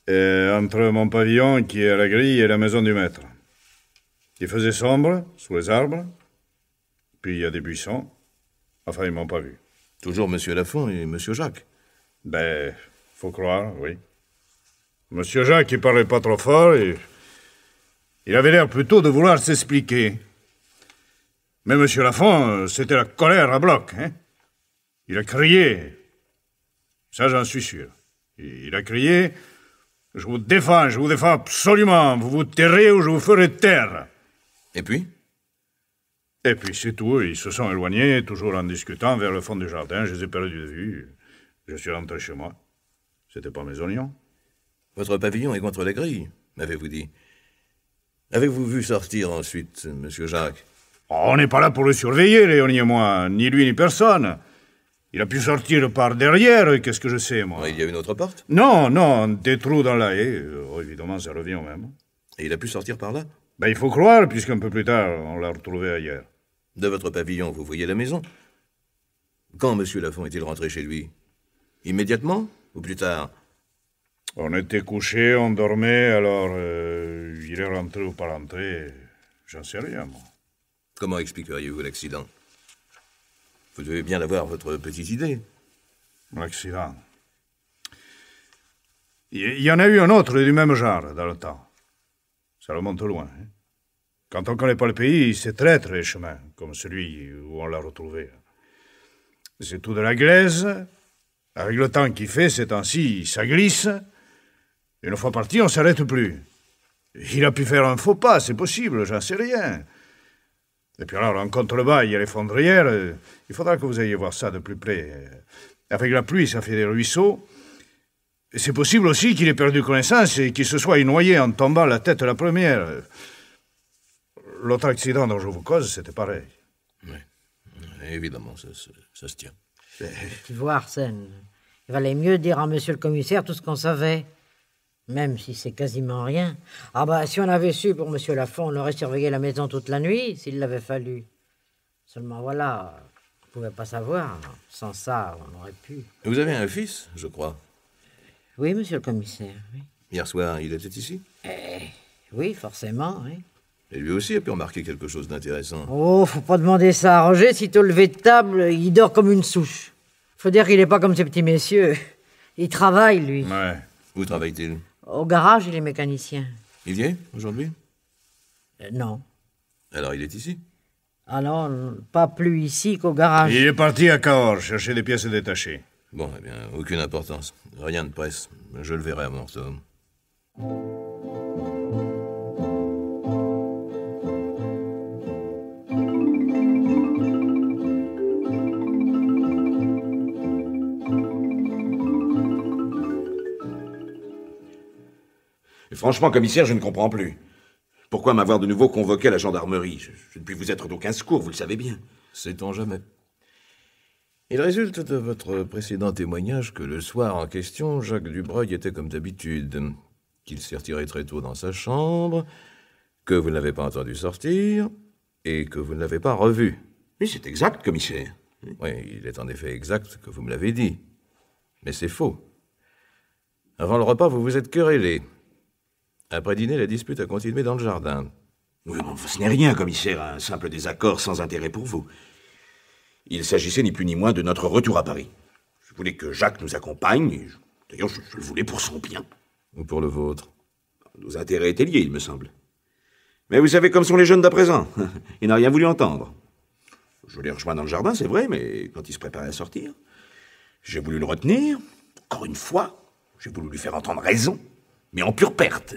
euh, Entre mon pavillon qui est à la grille et la maison du maître. Il faisait sombre, sous les arbres. Puis il y a des buissons. Enfin, ils m'ont pas vu. Toujours Monsieur Lafont et Monsieur Jacques. Ben, faut croire, oui. Monsieur Jacques, il parlait pas trop fort et. Il avait l'air plutôt de vouloir s'expliquer. Mais Monsieur Lafont, euh, c'était la colère à bloc, hein Il a crié. Ça, j'en suis sûr. Il a crié Je vous défends, je vous défends absolument. Vous vous tairez ou je vous ferai taire. Et puis Et puis, c'est tout. Ils se sont éloignés, toujours en discutant, vers le fond du jardin. Je les ai perdus de vue. Je suis rentré chez moi. C'était pas mes oignons. Votre pavillon est contre la grille, m'avez-vous dit. Avez-vous vu sortir ensuite, monsieur Jacques On n'est pas là pour le surveiller, Léonie et moi, ni lui ni personne. Il a pu sortir par derrière, qu'est-ce que je sais, moi Il y a une autre porte Non, non, des trous dans la haie. Oh, évidemment, ça revient même. Et il a pu sortir par là ben, Il faut croire, puisqu'un peu plus tard, on l'a retrouvé ailleurs. De votre pavillon, vous voyez la maison Quand M. Lafont est-il rentré chez lui Immédiatement ou plus tard on était couché, on dormait, alors euh, il est rentré ou pas rentré, j'en sais rien, moi. Comment expliqueriez-vous l'accident Vous devez bien avoir votre petite idée. L'accident. Il y en a eu un autre du même genre dans le temps. Ça remonte loin. Hein. Quand on ne connaît pas le pays, c'est traître les chemins, comme celui où on l'a retrouvé. C'est tout de la glaise. Avec le temps qu'il fait, ces temps-ci, ça glisse. Une fois parti, on s'arrête plus. Il a pu faire un faux pas, c'est possible, j'en sais rien. Et puis alors, en contrebas, il y a les fondrières. Euh, il faudra que vous ayez voir ça de plus près. Euh, avec la pluie, ça fait des ruisseaux. C'est possible aussi qu'il ait perdu connaissance et qu'il se soit noyé en tombant la tête la première. L'autre accident dont je vous cause, c'était pareil. Oui, évidemment, ça, ça se tient. Tu vois, Arsène, il valait mieux dire à monsieur le commissaire tout ce qu'on savait même si c'est quasiment rien. Ah bah, si on avait su pour Monsieur Lafont, on aurait surveillé la maison toute la nuit, s'il l'avait fallu. Seulement voilà, on ne pouvait pas savoir. Sans ça, on aurait pu. Vous avez un fils, je crois. Oui, monsieur le commissaire, oui. Hier soir, il était ici eh, Oui, forcément, oui. Et lui aussi a pu remarquer quelque chose d'intéressant. Oh, faut pas demander ça à Roger. Sitôt levé de table, il dort comme une souche. Faut dire qu'il n'est pas comme ces petits messieurs. Il travaille, lui. Ouais. Où travaille-t-il au garage, il est mécanicien. Il vient aujourd'hui euh, Non. Alors il est ici Alors, pas plus ici qu'au garage. Il est parti à Cahors chercher des pièces détachées. Bon, eh bien, aucune importance. Rien de presse. Je le verrai à mon Franchement, commissaire, je ne comprends plus. Pourquoi m'avoir de nouveau convoqué à la gendarmerie je, ne puis vous être d'aucun secours, vous le savez bien. Sait-on jamais Il résulte de votre précédent témoignage que le soir en question, Jacques Dubreuil était comme d'habitude, qu'il s'est retiré très tôt dans sa chambre, que vous ne l'avez pas entendu sortir et que vous ne l'avez pas revu. Oui, c'est exact, commissaire. Oui, il est en effet exact que vous me l'avez dit. Mais c'est faux. Avant le repas, vous vous êtes querellé. Après dîner, la dispute a continué dans le jardin. Oui, ce n'est rien, commissaire, un simple désaccord sans intérêt pour vous. Il s'agissait ni plus ni moins de notre retour à Paris. Je voulais que Jacques nous accompagne, d'ailleurs je, je le voulais pour son bien. Ou pour le vôtre. Nos intérêts étaient liés, il me semble. Mais vous savez comme sont les jeunes d'à présent. il n'a rien voulu entendre. Je l'ai rejoint dans le jardin, c'est vrai, mais quand il se préparait à sortir, j'ai voulu le retenir. Encore une fois, j'ai voulu lui faire entendre raison, mais en pure perte.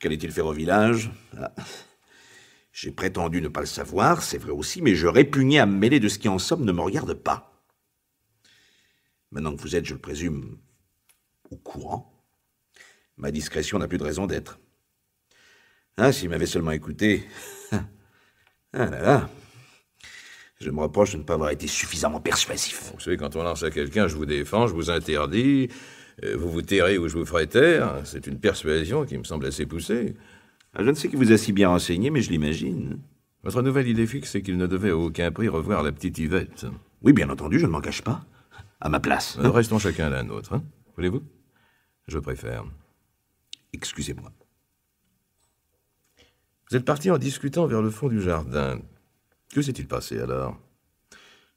Qu'allait-il faire au village ah. J'ai prétendu ne pas le savoir, c'est vrai aussi, mais je répugnais à me mêler de ce qui en somme ne me regarde pas. Maintenant que vous êtes, je le présume, au courant, ma discrétion n'a plus de raison d'être. Ah, s'il m'avait seulement écouté. ah là là. Je me reproche de ne pas avoir été suffisamment persuasif. Vous savez, quand on lance à quelqu'un, je vous défends, je vous interdis, euh, vous vous tairez ou je vous ferai taire, hein, c'est une persuasion qui me semble assez poussée. Ah, je ne sais qui vous a si bien renseigné, mais je l'imagine. Votre nouvelle idée fixe, c'est qu'il ne devait à aucun prix revoir la petite Yvette. Oui, bien entendu, je ne m'en cache pas. À ma place. restons chacun l'un nôtre, hein voulez-vous Je préfère. Excusez-moi. Vous êtes parti en discutant vers le fond du jardin. Que s'est-il passé alors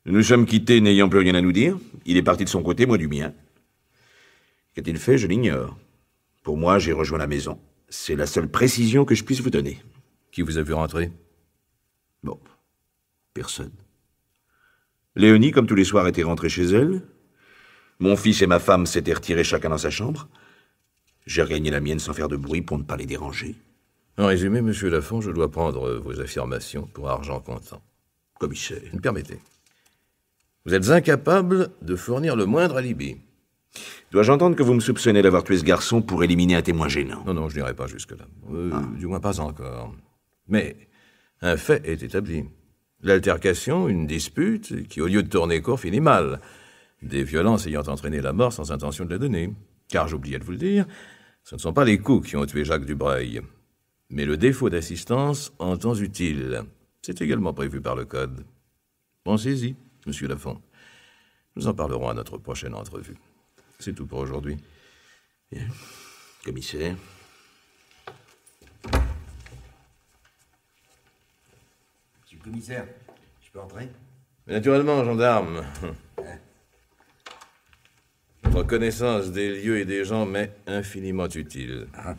Nous nous sommes quittés n'ayant plus rien à nous dire. Il est parti de son côté, moi du mien. Qu'a-t-il fait Je l'ignore. Pour moi, j'ai rejoint la maison. C'est la seule précision que je puisse vous donner. Qui vous a vu rentrer Bon, personne. Léonie, comme tous les soirs, était rentrée chez elle. Mon fils et ma femme s'étaient retirés chacun dans sa chambre. J'ai regagné la mienne sans faire de bruit pour ne pas les déranger. En résumé, monsieur Lafont, je dois prendre vos affirmations pour argent comptant. Commissaire. Permettez. Vous êtes incapable de fournir le moindre alibi. Dois-je entendre que vous me soupçonnez d'avoir tué ce garçon pour éliminer un témoin gênant Non, non, je n'irai pas jusque-là. Euh, ah. Du moins pas encore. Mais un fait est établi. L'altercation, une dispute, qui au lieu de tourner court finit mal. Des violences ayant entraîné la mort sans intention de la donner. Car j'oubliais de vous le dire, ce ne sont pas les coups qui ont tué Jacques Dubreuil, mais le défaut d'assistance en temps utile. C'est également prévu par le Code. Pensez-y, monsieur Lafont. Nous en parlerons à notre prochaine entrevue. C'est tout pour aujourd'hui. Bien. Commissaire. Monsieur le commissaire, je peux entrer Naturellement, gendarme. Reconnaissance des lieux et des gens m'est infiniment utile. Ah.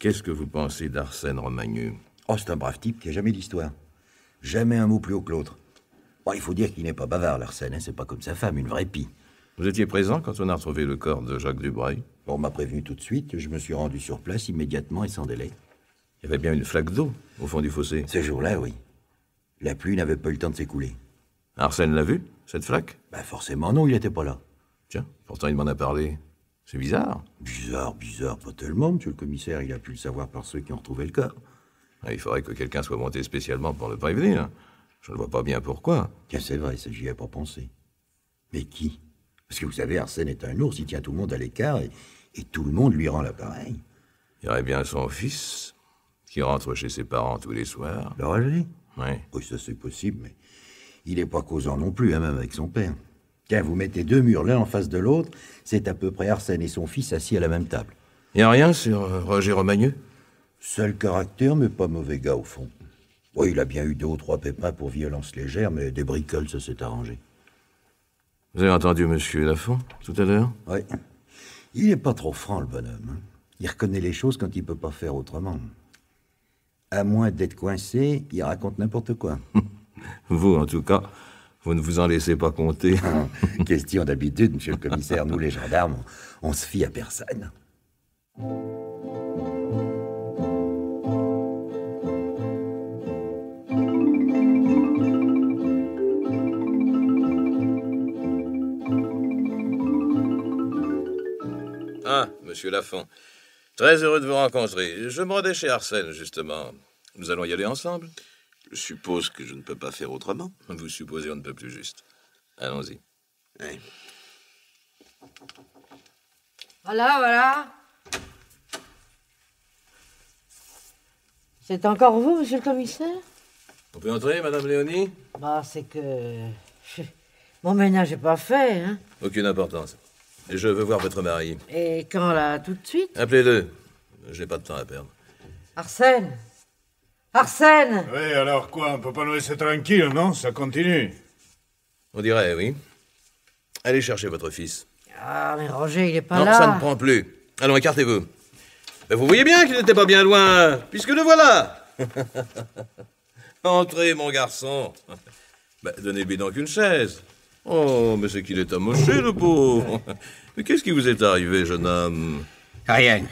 Qu'est-ce que vous pensez d'Arsène Romagnu Oh, c'est un brave type qui a jamais d'histoire. Jamais un mot plus haut que l'autre. Bon, oh, il faut dire qu'il n'est pas bavard, l'Arsène, hein, c'est pas comme sa femme, une vraie pie. Vous étiez présent quand on a retrouvé le corps de Jacques Dubreuil On m'a prévenu tout de suite. Je me suis rendu sur place immédiatement et sans délai. Il y avait bien une flaque d'eau au fond du fossé. Ce jour-là, oui. La pluie n'avait pas eu le temps de s'écouler. Arsène l'a vu, cette flaque bah, forcément non, il n'était pas là. Tiens, pourtant il m'en a parlé. C'est bizarre. Bizarre, bizarre, pas tellement, monsieur le commissaire. Il a pu le savoir par ceux qui ont retrouvé le corps. Ah, il faudrait que quelqu'un soit monté spécialement pour le prévenir. Je ne vois pas bien pourquoi. Tiens, c'est vrai, ça j'y ai pas pensé. Mais qui parce que vous savez, Arsène est un ours, il tient tout le monde à l'écart et, tout le monde lui rend l'appareil. Il y aurait bien son fils qui rentre chez ses parents tous les soirs. Le Roger Oui. Oui, ça c'est possible, mais il n'est pas causant non plus, hein, même avec son père. Tiens, vous mettez deux murs l'un en face de l'autre, c'est à peu près Arsène et son fils assis à la même table. Il n'y a rien sur euh, Roger Romagneux Seul caractère, mais pas mauvais gars au fond. Oui, il a bien eu deux ou trois pépins pour violence légère, mais des bricoles, ça s'est arrangé. Vous avez entendu Monsieur Lafont tout à l'heure Oui. Il n'est pas trop franc, le bonhomme. Hein. Il reconnaît les choses quand il ne peut pas faire autrement. À moins d'être coincé, il raconte n'importe quoi. vous, en tout cas, vous ne vous en laissez pas compter. Question d'habitude, monsieur le commissaire. Nous, les gendarmes, on, on se fie à personne. Monsieur Lafont. Très heureux de vous rencontrer. Je me rendais chez Arsène, justement. Nous allons y aller ensemble Je suppose que je ne peux pas faire autrement. Vous supposez on ne peut plus juste. Allons-y. Voilà, voilà. C'est encore vous, monsieur le commissaire Vous pouvez entrer, madame Léonie bah, c'est que. Mon ménage n'est pas fait, hein. Aucune importance. Je veux voir votre mari. Et quand là Tout de suite Appelez-le. J'ai pas de temps à perdre. Arsène Arsène Oui, alors quoi On peut pas nous laisser tranquille, non Ça continue. On dirait, oui. Allez chercher votre fils. Ah, mais Roger, il est pas là. Non, ça ne prend plus. Allons, écartez-vous. Ben, vous voyez bien qu'il n'était pas bien loin, puisque le voilà. Entrez, mon garçon. Ben, donnez-lui donc une chaise. Oh, mais c'est qu'il est amoché, le pauvre. Mais qu'est-ce qui vous est arrivé, jeune homme Rien.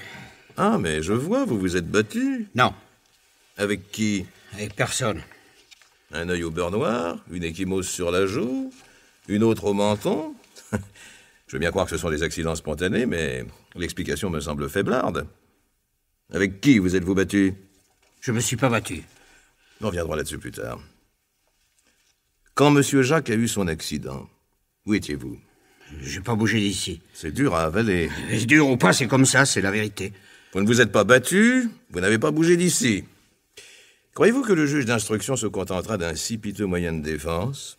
Ah, mais je vois, vous vous êtes battu. Non. Avec qui Avec personne. Un œil au beurre noir, une échymose sur la joue, une autre au menton. je veux bien croire que ce sont des accidents spontanés, mais l'explication me semble faiblarde. Avec qui vous êtes-vous battu Je me suis pas battu. On reviendra là-dessus plus tard. Quand M. Jacques a eu son accident, où étiez-vous Je n'ai pas bougé d'ici. C'est dur à avaler. C'est dur ou pas, c'est comme ça, c'est la vérité. Vous ne vous êtes pas battu, vous n'avez pas bougé d'ici. Croyez-vous que le juge d'instruction se contentera d'un si piteux moyen de défense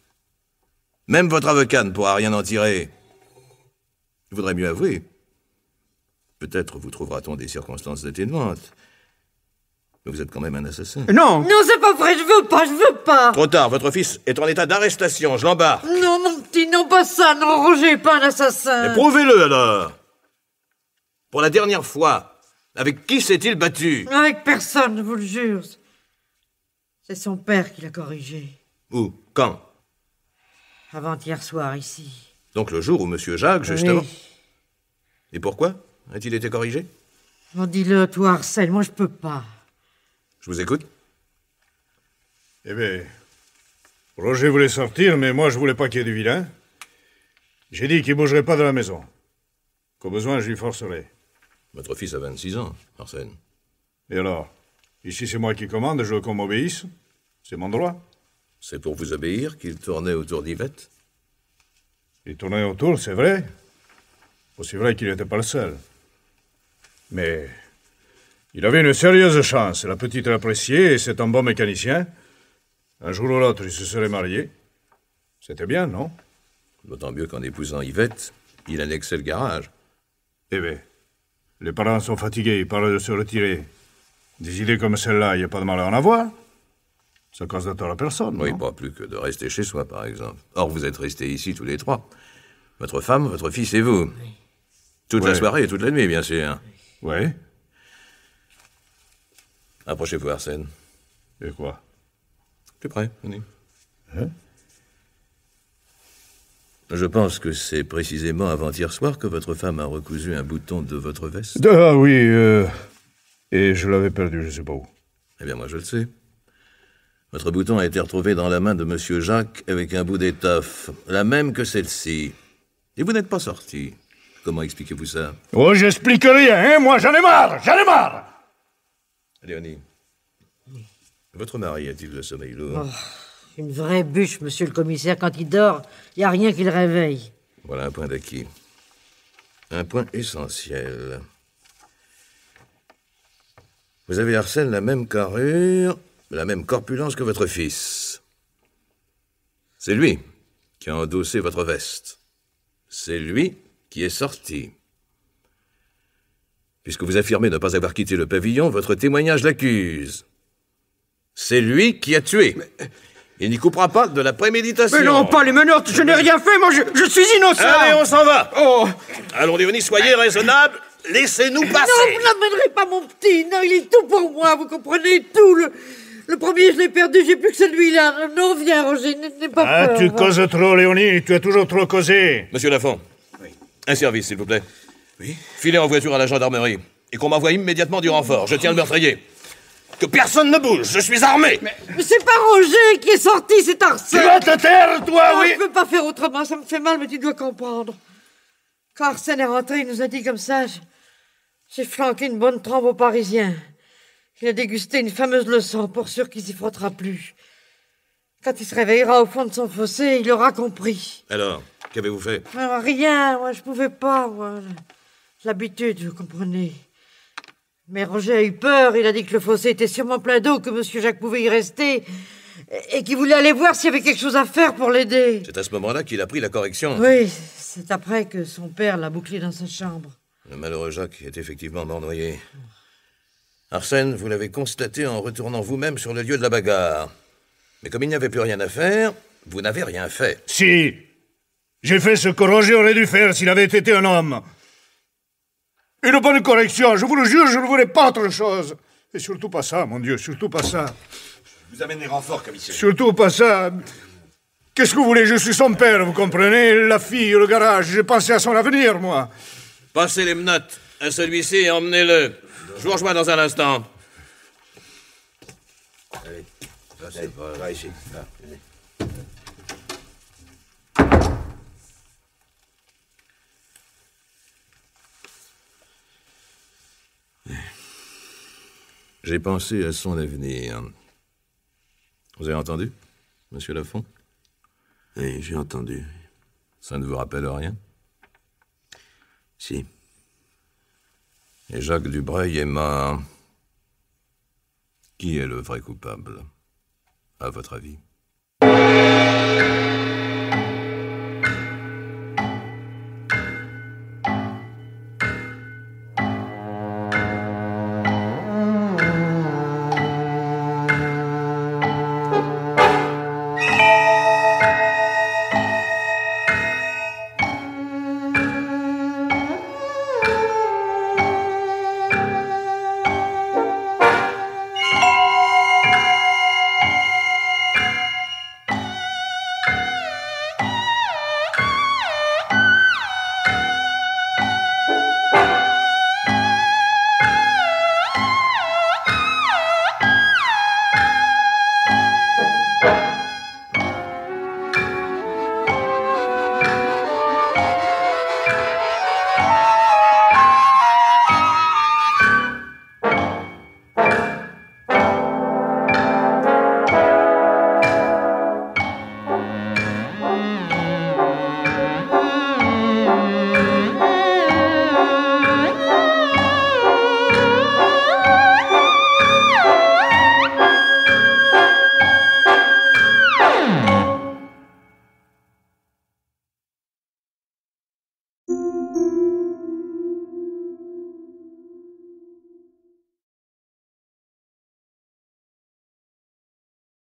Même votre avocat ne pourra rien en tirer. Je voudrais mieux avouer. Peut-être vous trouvera-t-on des circonstances atténuantes vous êtes quand même un assassin. Non Non, c'est pas vrai, je veux pas, je veux pas Trop tard, votre fils est en état d'arrestation, je l'embarque. Non, mon petit, non, pas ça, non, Roger est pas un assassin. Mais prouvez-le alors Pour la dernière fois, avec qui s'est-il battu Avec personne, je vous le jure. C'est son père qui l'a corrigé. Où Quand Avant-hier soir, ici. Donc le jour où Monsieur Jacques, justement. Et pourquoi a-t-il été corrigé dis le toi, Arsène, moi je peux pas. Je vous écoute. Eh bien, Roger voulait sortir, mais moi, je voulais pas qu'il y ait du vilain. J'ai dit qu'il bougerait pas de la maison. Qu'au besoin, je lui forcerai. Votre fils a 26 ans, Arsène. Et alors Ici, c'est moi qui commande, je veux qu'on m'obéisse. C'est mon droit. C'est pour vous obéir qu'il tournait autour d'Yvette Il tournait autour, c'est vrai. C'est vrai qu'il n'était pas le seul. Mais il avait une sérieuse chance. La petite l'appréciait et c'est un bon mécanicien. Un jour ou l'autre, il se serait marié. C'était bien, non D'autant mieux qu'en épousant Yvette, il annexait le garage. Eh bien, les parents sont fatigués, ils parlent de se retirer. Des idées comme celle-là, il n'y a pas de mal à en avoir. Ça cause de à personne. Oui, pas plus que de rester chez soi, par exemple. Or, vous êtes restés ici tous les trois. Votre femme, votre fils et vous. Toute la soirée et toute la nuit, bien sûr. Hein. Oui. Approchez-vous, Arsène. Et quoi Plus près, venez. Hein je pense que c'est précisément avant-hier soir que votre femme a recousu un bouton de votre veste. Ah oui, euh, et je l'avais perdu, je ne sais pas où. Eh bien, moi, je le sais. Votre bouton a été retrouvé dans la main de Monsieur Jacques avec un bout d'étoffe, la même que celle-ci. Et vous n'êtes pas sorti. Comment expliquez-vous ça Oh, j'explique rien, hein, Moi, j'en ai marre J'en ai marre Léonie, votre mari a-t-il le sommeil lourd oh, Une vraie bûche, monsieur le commissaire. Quand il dort, il n'y a rien qui le réveille. Voilà un point d'acquis. Un point essentiel. Vous avez, Arsène, la même carrure, la même corpulence que votre fils. C'est lui qui a endossé votre veste. C'est lui qui est sorti. Puisque vous affirmez ne pas avoir quitté le pavillon, votre témoignage l'accuse. C'est lui qui a tué. Euh, il n'y coupera pas de la préméditation. Mais non, pas les menottes, je n'ai rien fait, moi je, suis innocent. Allez, on s'en va. Oh. Allons, Léonie, soyez raisonnable. Laissez-nous passer. Non, vous n'amènerez pas mon petit. Non, il est tout pour moi, vous comprenez tout. Le, le premier, je l'ai perdu, j'ai plus que celui-là. Non, viens, Roger, n'aie pas ah, Ah, tu hein. causes trop, Léonie, tu as toujours trop causé. Monsieur Lafont, un service, s'il vous plaît. Oui Filez en voiture à la gendarmerie et qu'on m'envoie immédiatement du renfort. Je tiens le meurtrier. Que personne ne bouge, je suis armé Mais, c'est pas Roger qui est sorti, c'est Arsène Tu vas te taire, toi, ah, oui Je peux pas faire autrement, ça me fait mal, mais tu dois comprendre. Quand Arsène est rentré, il nous a dit comme ça, j'ai flanqué une bonne trempe aux Parisiens. Il a dégusté une fameuse leçon, pour sûr qu'il s'y frottera plus. Quand il se réveillera au fond de son fossé, il aura compris. Alors, qu'avez-vous fait Rien, moi, je pouvais pas, moi l'habitude, vous comprenez. Mais Roger a eu peur, il a dit que le fossé était sûrement plein d'eau, que Monsieur Jacques pouvait y rester, et, qu'il voulait aller voir s'il y avait quelque chose à faire pour l'aider. C'est à ce moment-là qu'il a pris la correction. Oui, c'est après que son père l'a bouclé dans sa chambre. Le malheureux Jacques est effectivement mort noyé. Arsène, vous l'avez constaté en retournant vous-même sur le lieu de la bagarre. Mais comme il n'y avait plus rien à faire, vous n'avez rien fait. Si J'ai fait ce que Roger aurait dû faire s'il avait été un homme. Une bonne correction, je vous le jure, je ne voulais pas autre chose. Et surtout pas ça, mon Dieu, surtout pas ça. vous amène les renforts, commissaire. Surtout pas ça. Qu'est-ce que vous voulez Je suis son père, vous comprenez La fille, le garage, j'ai pensé à son avenir, moi. Passez les menottes à celui-ci et emmenez-le. Je vous rejoins dans un instant. Allez, passez, va J'ai pensé à son avenir. Vous avez entendu, monsieur Lafont Oui, j'ai entendu. Ça ne vous rappelle rien Si. Et Jacques Dubreuil est mort. Qui est le vrai coupable, à votre avis